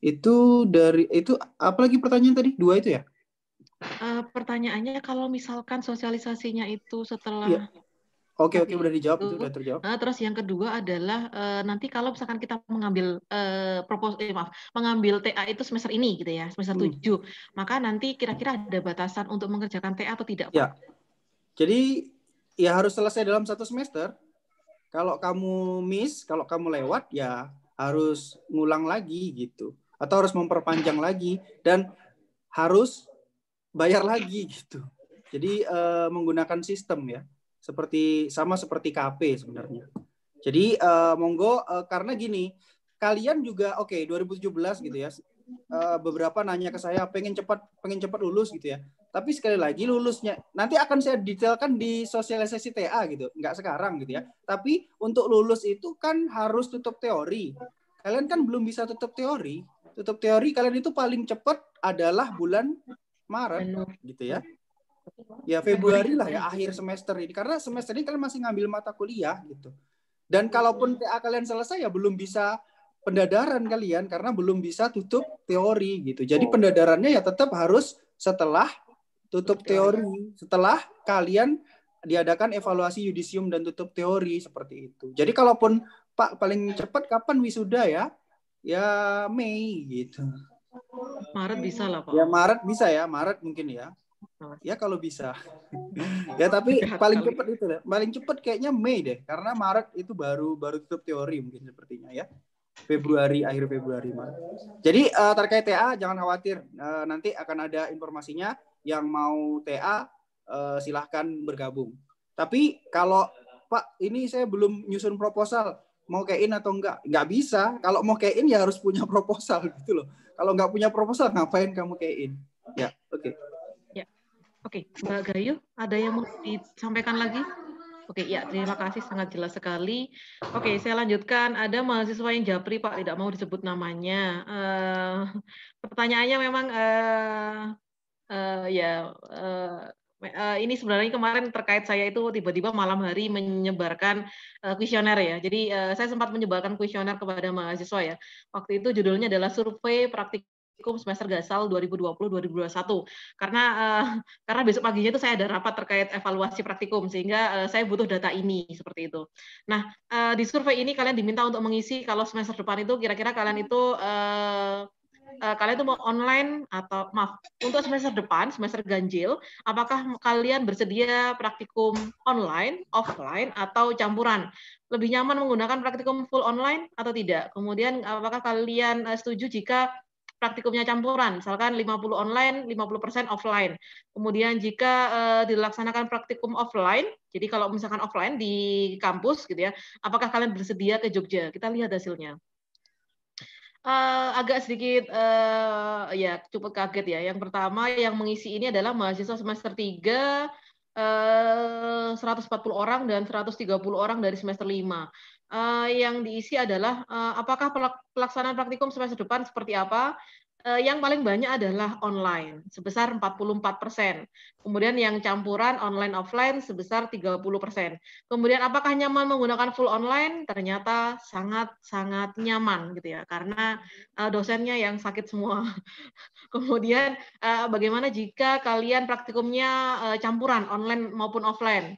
itu dari itu apalagi pertanyaan tadi dua itu ya uh, pertanyaannya kalau misalkan sosialisasinya itu setelah yeah. Oke okay, oke okay, udah dijawab itu udah terjawab. Nah, terus yang kedua adalah e, nanti kalau misalkan kita mengambil e, eh, proposal eh, maaf mengambil TA itu semester ini gitu ya semester hmm. 7 maka nanti kira-kira ada batasan untuk mengerjakan TA atau tidak? Ya. Jadi ya harus selesai dalam satu semester. Kalau kamu miss, kalau kamu lewat ya harus ngulang lagi gitu atau harus memperpanjang lagi dan harus bayar lagi gitu. Jadi e, menggunakan sistem ya seperti sama seperti KP sebenarnya. Jadi uh, monggo uh, karena gini, kalian juga oke okay, 2017 gitu ya. Uh, beberapa nanya ke saya pengen cepat pengen cepat lulus gitu ya. Tapi sekali lagi lulusnya nanti akan saya detailkan di sosialisasi TA gitu, nggak sekarang gitu ya. Tapi untuk lulus itu kan harus tutup teori. Kalian kan belum bisa tutup teori. Tutup teori kalian itu paling cepat adalah bulan Maret gitu ya ya Februari lah ya akhir semester ini karena semester ini kalian masih ngambil mata kuliah gitu dan kalaupun TA kalian selesai ya belum bisa pendadaran kalian karena belum bisa tutup teori gitu jadi oh. pendadarannya ya tetap harus setelah tutup teori setelah kalian diadakan evaluasi yudisium dan tutup teori seperti itu jadi kalaupun Pak paling cepat kapan wisuda ya ya Mei gitu Maret bisa lah Pak ya Maret bisa ya Maret mungkin ya ya kalau bisa ya tapi paling cepat itu deh paling cepat kayaknya Mei deh karena Maret itu baru baru tutup teori mungkin sepertinya ya Februari akhir Februari Maret jadi uh, terkait TA jangan khawatir uh, nanti akan ada informasinya yang mau TA uh, eh, silahkan bergabung tapi kalau Pak ini saya belum nyusun proposal mau in atau enggak Enggak bisa kalau mau in ya harus punya *laughs* proposal gitu loh kalau enggak punya proposal ngapain kamu in ya oke okay. Oke, okay, Mbak Gayu, ada yang mau disampaikan lagi? Oke, okay, ya terima kasih sangat jelas sekali. Oke, okay, saya lanjutkan. Ada mahasiswa yang japri Pak, tidak mau disebut namanya. Uh, pertanyaannya memang uh, uh, ya uh, uh, ini sebenarnya kemarin terkait saya itu tiba-tiba malam hari menyebarkan kuesioner uh, ya. Jadi uh, saya sempat menyebarkan kuesioner kepada mahasiswa ya. Waktu itu judulnya adalah survei praktik praktikum semester gasal 2020-2021 karena uh, karena besok paginya itu saya ada rapat terkait evaluasi praktikum sehingga uh, saya butuh data ini seperti itu. Nah uh, di survei ini kalian diminta untuk mengisi kalau semester depan itu kira-kira kalian itu uh, kalian itu mau online atau maaf untuk semester depan semester ganjil apakah kalian bersedia praktikum online offline atau campuran lebih nyaman menggunakan praktikum full online atau tidak kemudian apakah kalian setuju jika praktikumnya campuran, misalkan 50 online, 50% offline. Kemudian jika uh, dilaksanakan praktikum offline, jadi kalau misalkan offline di kampus gitu ya, apakah kalian bersedia ke Jogja? Kita lihat hasilnya. Uh, agak sedikit uh, ya cukup kaget ya. Yang pertama yang mengisi ini adalah mahasiswa semester 3 140 orang dan 130 orang dari semester 5 uh, yang diisi adalah uh, apakah pelaksanaan praktikum semester depan seperti apa. Uh, yang paling banyak adalah online sebesar 44 persen. Kemudian yang campuran online offline sebesar 30 persen. Kemudian apakah nyaman menggunakan full online? Ternyata sangat sangat nyaman gitu ya karena uh, dosennya yang sakit semua. *laughs* Kemudian uh, bagaimana jika kalian praktikumnya uh, campuran online maupun offline?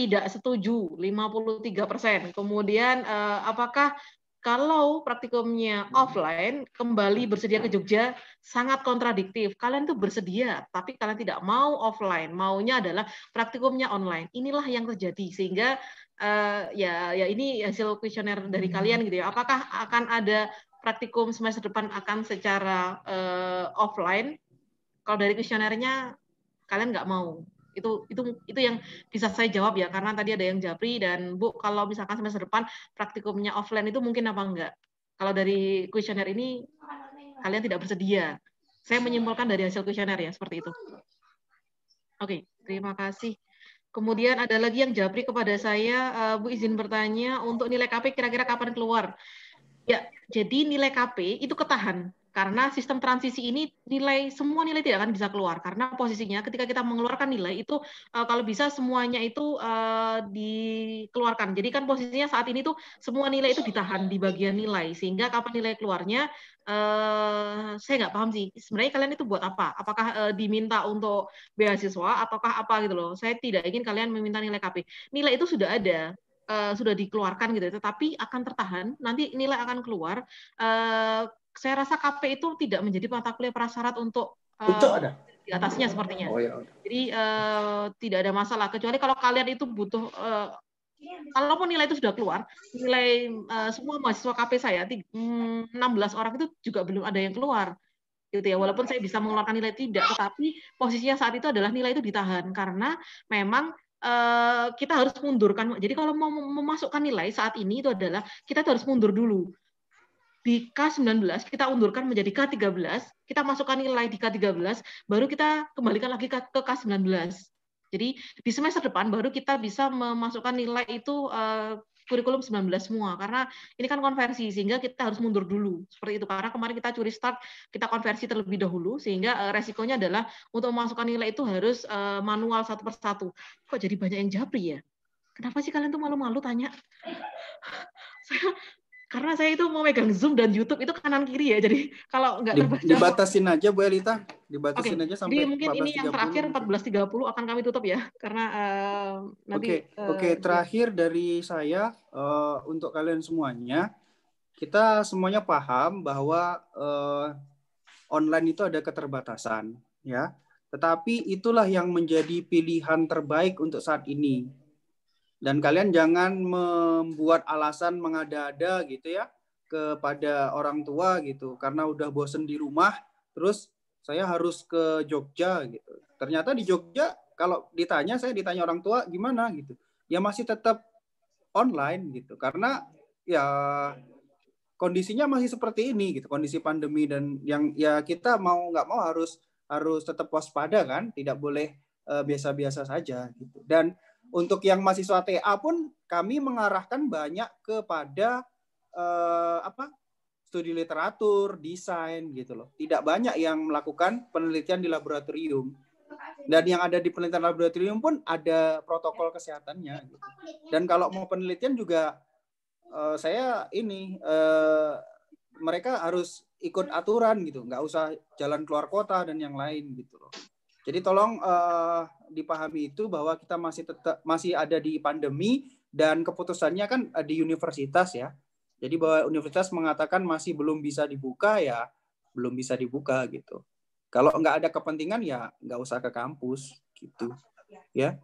tidak setuju 53 persen. Kemudian uh, apakah kalau praktikumnya offline kembali bersedia ke Jogja sangat kontradiktif. Kalian tuh bersedia, tapi kalian tidak mau offline, maunya adalah praktikumnya online. Inilah yang terjadi sehingga uh, ya ya ini hasil kuesioner dari hmm. kalian gitu ya. Apakah akan ada praktikum semester depan akan secara uh, offline? Kalau dari kuesionernya kalian nggak mau itu itu itu yang bisa saya jawab ya karena tadi ada yang japri dan bu kalau misalkan semester depan praktikumnya offline itu mungkin apa enggak kalau dari kuesioner ini kalian tidak bersedia saya menyimpulkan dari hasil kuesioner ya seperti itu oke okay, terima kasih kemudian ada lagi yang japri kepada saya uh, bu izin bertanya untuk nilai KP kira-kira kapan keluar ya jadi nilai KP itu ketahan karena sistem transisi ini nilai semua nilai tidak akan bisa keluar karena posisinya ketika kita mengeluarkan nilai itu uh, kalau bisa semuanya itu uh, dikeluarkan. Jadi kan posisinya saat ini tuh semua nilai itu ditahan di bagian nilai sehingga kapan nilai keluarnya uh, saya nggak paham sih. Sebenarnya kalian itu buat apa? Apakah uh, diminta untuk beasiswa ataukah apa gitu loh? Saya tidak ingin kalian meminta nilai KP. Nilai itu sudah ada uh, sudah dikeluarkan gitu, tetapi akan tertahan. Nanti nilai akan keluar. Uh, saya rasa KP itu tidak menjadi mata kuliah prasyarat untuk eh, untuk ada di atasnya sepertinya. Oh, ya. Jadi uh, tidak ada masalah kecuali kalau kalian itu butuh uh, kalaupun nilai itu sudah keluar, nilai uh, semua mahasiswa KP saya 16 mm, orang itu juga belum ada yang keluar. Gitu ya, walaupun saya bisa mengeluarkan nilai tidak, tetapi posisinya saat itu adalah nilai itu ditahan karena memang uh, kita harus mundurkan. Jadi kalau mau memasukkan nilai saat ini itu adalah kita harus mundur dulu di K19 kita undurkan menjadi K13, kita masukkan nilai di K13, baru kita kembalikan lagi ke, K19. Jadi di semester depan baru kita bisa memasukkan nilai itu eh, kurikulum 19 semua karena ini kan konversi sehingga kita harus mundur dulu seperti itu karena kemarin kita curi start kita konversi terlebih dahulu sehingga eh, resikonya adalah untuk memasukkan nilai itu harus eh, manual satu persatu kok jadi banyak yang japri ya kenapa sih kalian tuh malu-malu tanya *laughs* saya karena saya itu mau megang Zoom dan YouTube itu kanan kiri ya. Jadi kalau nggak terbaca dibatasin aja Bu Elita, dibatasin okay. aja sampai Jadi mungkin 14, ini yang terakhir 14.30 akan kami tutup ya karena uh, nanti Oke, okay. uh, eh, oke okay. terakhir dari saya uh, untuk kalian semuanya kita semuanya paham bahwa uh, online itu ada keterbatasan ya. Tetapi itulah yang menjadi pilihan terbaik untuk saat ini dan kalian jangan membuat alasan mengada-ada gitu ya kepada orang tua gitu karena udah bosen di rumah terus saya harus ke Jogja gitu. Ternyata di Jogja kalau ditanya saya ditanya orang tua gimana gitu. Ya masih tetap online gitu karena ya kondisinya masih seperti ini gitu kondisi pandemi dan yang ya kita mau nggak mau harus harus tetap waspada kan tidak boleh eh, biasa-biasa uh, biasa -biasa saja gitu dan untuk yang mahasiswa TA pun kami mengarahkan banyak kepada eh, apa studi literatur, desain gitu loh. Tidak banyak yang melakukan penelitian di laboratorium. Dan yang ada di penelitian laboratorium pun ada protokol kesehatannya. Gitu. Dan kalau mau penelitian juga eh, saya ini eh, mereka harus ikut aturan gitu, nggak usah jalan keluar kota dan yang lain gitu loh. Jadi tolong uh, dipahami itu bahwa kita masih tetap masih ada di pandemi dan keputusannya kan eh, di universitas ya. Jadi bahwa universitas mengatakan masih belum bisa dibuka ya belum bisa dibuka gitu. Kalau nggak ada kepentingan ya nggak usah ke kampus gitu ya.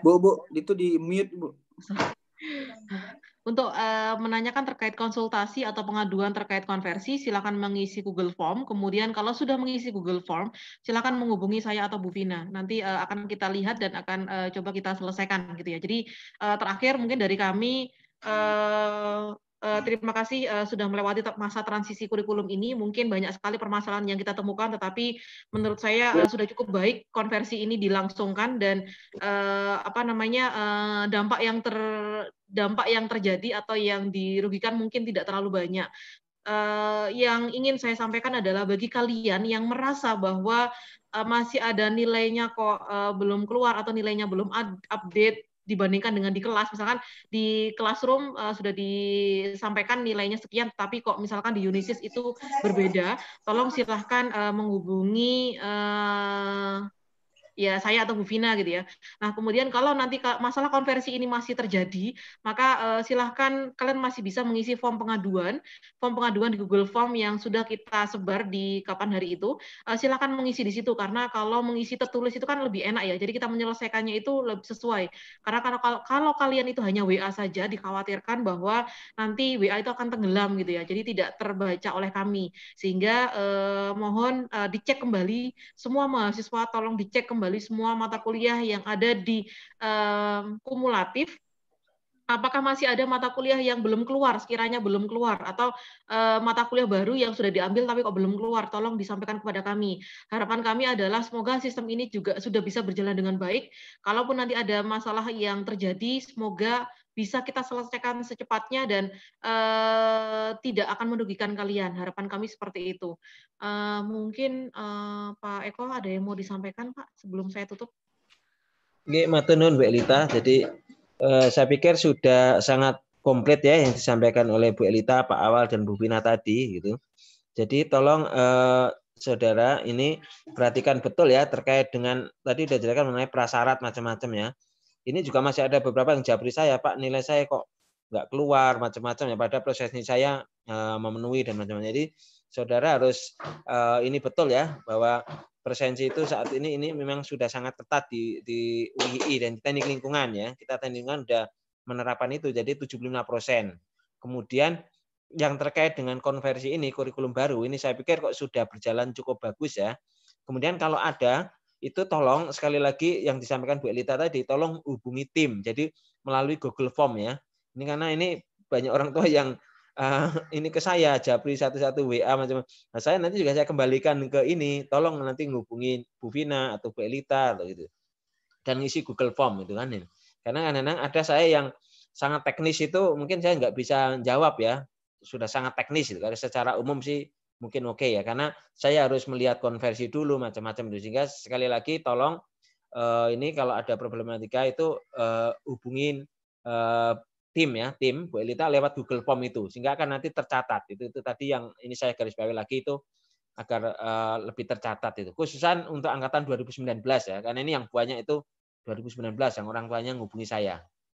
Bu, bu, itu di mute, Bu. *laughs* Untuk uh, menanyakan terkait konsultasi atau pengaduan terkait konversi, silakan mengisi Google Form. Kemudian kalau sudah mengisi Google Form, silakan menghubungi saya atau Bu Vina. Nanti uh, akan kita lihat dan akan uh, coba kita selesaikan gitu ya. Jadi uh, terakhir mungkin dari kami uh, uh, terima kasih uh, sudah melewati masa transisi kurikulum ini. Mungkin banyak sekali permasalahan yang kita temukan, tetapi menurut saya uh, sudah cukup baik konversi ini dilangsungkan dan uh, apa namanya uh, dampak yang ter dampak yang terjadi atau yang dirugikan mungkin tidak terlalu banyak. Uh, yang ingin saya sampaikan adalah bagi kalian yang merasa bahwa uh, masih ada nilainya kok uh, belum keluar atau nilainya belum update dibandingkan dengan di kelas misalkan di classroom uh, sudah disampaikan nilainya sekian tapi kok misalkan di Unisys itu berbeda tolong silahkan uh, menghubungi uh, ya saya atau Bu Vina gitu ya. Nah kemudian kalau nanti masalah konversi ini masih terjadi, maka eh, silahkan kalian masih bisa mengisi form pengaduan, form pengaduan di Google Form yang sudah kita sebar di kapan hari itu. Eh, silahkan mengisi di situ karena kalau mengisi tertulis itu kan lebih enak ya. Jadi kita menyelesaikannya itu lebih sesuai. Karena kalau kalau, kalian itu hanya WA saja, dikhawatirkan bahwa nanti WA itu akan tenggelam gitu ya. Jadi tidak terbaca oleh kami sehingga eh, mohon eh, dicek kembali semua mahasiswa tolong dicek kembali kembali semua mata kuliah yang ada di um, kumulatif apakah masih ada mata kuliah yang belum keluar, sekiranya belum keluar, atau e, mata kuliah baru yang sudah diambil tapi kok belum keluar, tolong disampaikan kepada kami. Harapan kami adalah semoga sistem ini juga sudah bisa berjalan dengan baik. Kalaupun nanti ada masalah yang terjadi, semoga bisa kita selesaikan secepatnya dan uh, tidak akan merugikan kalian. Harapan kami seperti itu. Uh, mungkin uh, Pak Eko ada yang mau disampaikan Pak sebelum saya tutup? Oke, matenun Bu Elita. Jadi uh, saya pikir sudah sangat komplit ya yang disampaikan oleh Bu Elita, Pak Awal dan Bu Pina tadi gitu. Jadi tolong uh, saudara ini perhatikan betul ya terkait dengan tadi sudah jelaskan mengenai prasyarat macam-macam ya ini juga masih ada beberapa yang japri saya, Pak, nilai saya kok nggak keluar macam-macam ya. Pada proses ini saya uh, memenuhi dan macam-macam. Jadi saudara harus uh, ini betul ya bahwa presensi itu saat ini ini memang sudah sangat ketat di di UII dan teknik lingkungan ya. Kita teknik lingkungan sudah menerapkan itu jadi 75 persen. Kemudian yang terkait dengan konversi ini kurikulum baru ini saya pikir kok sudah berjalan cukup bagus ya. Kemudian kalau ada itu tolong sekali lagi yang disampaikan Bu Elita tadi, tolong hubungi tim. Jadi melalui Google Form ya. Ini karena ini banyak orang tua yang uh, ini ke saya Japri satu-satu WA macam nah, saya nanti juga saya kembalikan ke ini tolong nanti ngubungin Bu Vina atau Bu Elita atau gitu dan isi Google Form itu kan ini ya. karena kadang-kadang ada saya yang sangat teknis itu mungkin saya nggak bisa jawab ya sudah sangat teknis itu karena secara umum sih mungkin oke okay ya karena saya harus melihat konversi dulu macam-macam itu sehingga sekali lagi tolong eh, ini kalau ada problematika itu eh, hubungin eh, tim ya tim Bu Elita lewat Google Form itu sehingga akan nanti tercatat itu itu tadi yang ini saya garis bawahi lagi itu agar lebih tercatat itu khususan untuk angkatan 2019 ya karena ini yang banyak itu 2019 yang orang tuanya menghubungi saya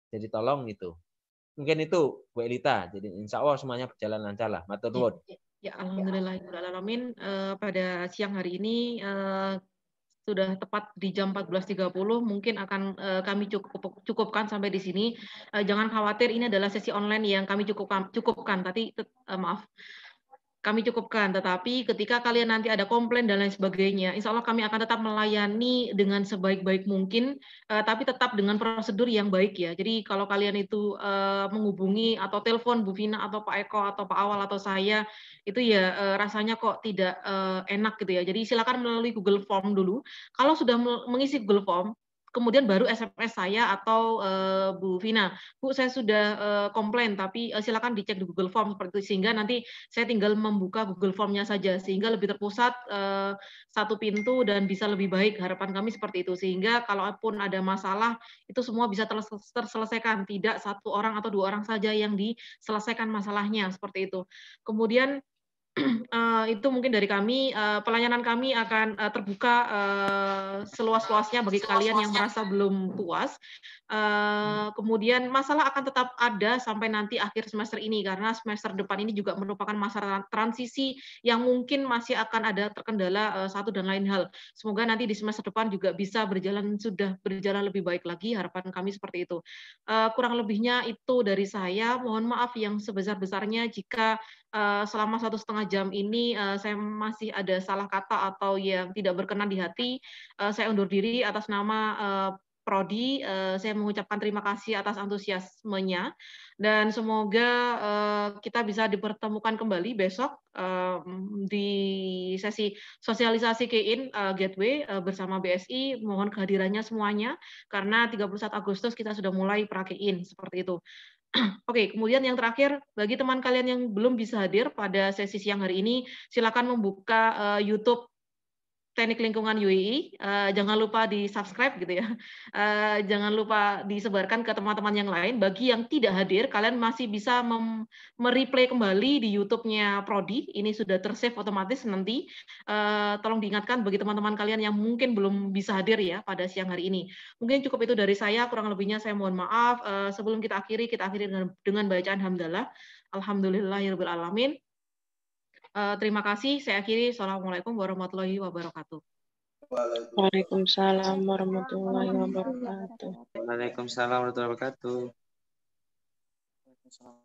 jadi tolong itu mungkin itu Bu Elita jadi insya Allah semuanya berjalan lancar lah matur nuwun iya, iya. Ya, ya, alhamdulillah ya alamin uh, pada siang hari ini uh, sudah tepat di jam 14.30 mungkin akan uh, kami cukup cukupkan sampai di sini. Uh, jangan khawatir ini adalah sesi online yang kami cukupkan cukupkan tadi uh, maaf kami cukupkan. Tetapi ketika kalian nanti ada komplain dan lain sebagainya, insya Allah kami akan tetap melayani dengan sebaik-baik mungkin, uh, tapi tetap dengan prosedur yang baik ya. Jadi kalau kalian itu uh, menghubungi atau telepon Bu Vina atau Pak Eko atau Pak Awal atau saya, itu ya uh, rasanya kok tidak uh, enak gitu ya. Jadi silakan melalui Google Form dulu. Kalau sudah mengisi Google Form, kemudian baru SMS saya atau uh, Bu Vina, Bu saya sudah uh, komplain tapi uh, silakan dicek di Google Form seperti itu sehingga nanti saya tinggal membuka Google Formnya saja sehingga lebih terpusat uh, satu pintu dan bisa lebih baik harapan kami seperti itu sehingga kalaupun ada masalah itu semua bisa terselesaikan tidak satu orang atau dua orang saja yang diselesaikan masalahnya seperti itu. Kemudian *clears throat* Eh, itu mungkin dari kami eh, pelayanan kami akan eh, terbuka seluas-luasnya bagi kalian yang merasa belum puas Eh, hmm. kemudian masalah akan tetap ada sampai nanti akhir semester ini karena semester depan ini juga merupakan masa transisi yang mungkin masih akan ada terkendala eh, satu dan lain hal. Semoga nanti di semester depan juga bisa berjalan sudah berjalan lebih baik lagi harapan kami seperti itu. Eh, kurang lebihnya itu dari saya. Mohon maaf yang sebesar-besarnya jika selama satu setengah jam ini saya masih ada salah kata atau yang tidak berkenan di hati. Saya undur diri atas nama Prodi. Eh, saya mengucapkan terima kasih atas antusiasmenya dan semoga eh, kita bisa dipertemukan kembali besok eh, di sesi sosialisasi KIN Gateway bersama BSI. Mohon kehadirannya semuanya karena 31 Agustus kita sudah mulai prakein seperti itu. *clears throat* Oke, kemudian yang terakhir bagi teman kalian yang belum bisa hadir pada sesi siang hari ini, silakan membuka YouTube Teknik Lingkungan UII. Uh, eh, jangan lupa di subscribe gitu ya. Uh, *laughs* jangan lupa disebarkan ke teman-teman yang lain. Bagi yang tidak hadir, kalian masih bisa mereplay kembali di YouTube-nya Prodi. Ini sudah tersave otomatis nanti. Uh, tolong diingatkan bagi teman-teman kalian yang mungkin belum bisa hadir ya pada siang hari ini. Mungkin cukup itu dari saya. Kurang lebihnya saya mohon maaf. Uh, sebelum kita akhiri, kita akhiri dengan, dengan bacaan hamdalah. Alhamdulillah, ya alamin. Uh, terima kasih. Saya akhiri. Assalamualaikum warahmatullahi wabarakatuh. Waalaikumsalam warahmatullahi wabarakatuh. Waalaikumsalam warahmatullahi wabarakatuh.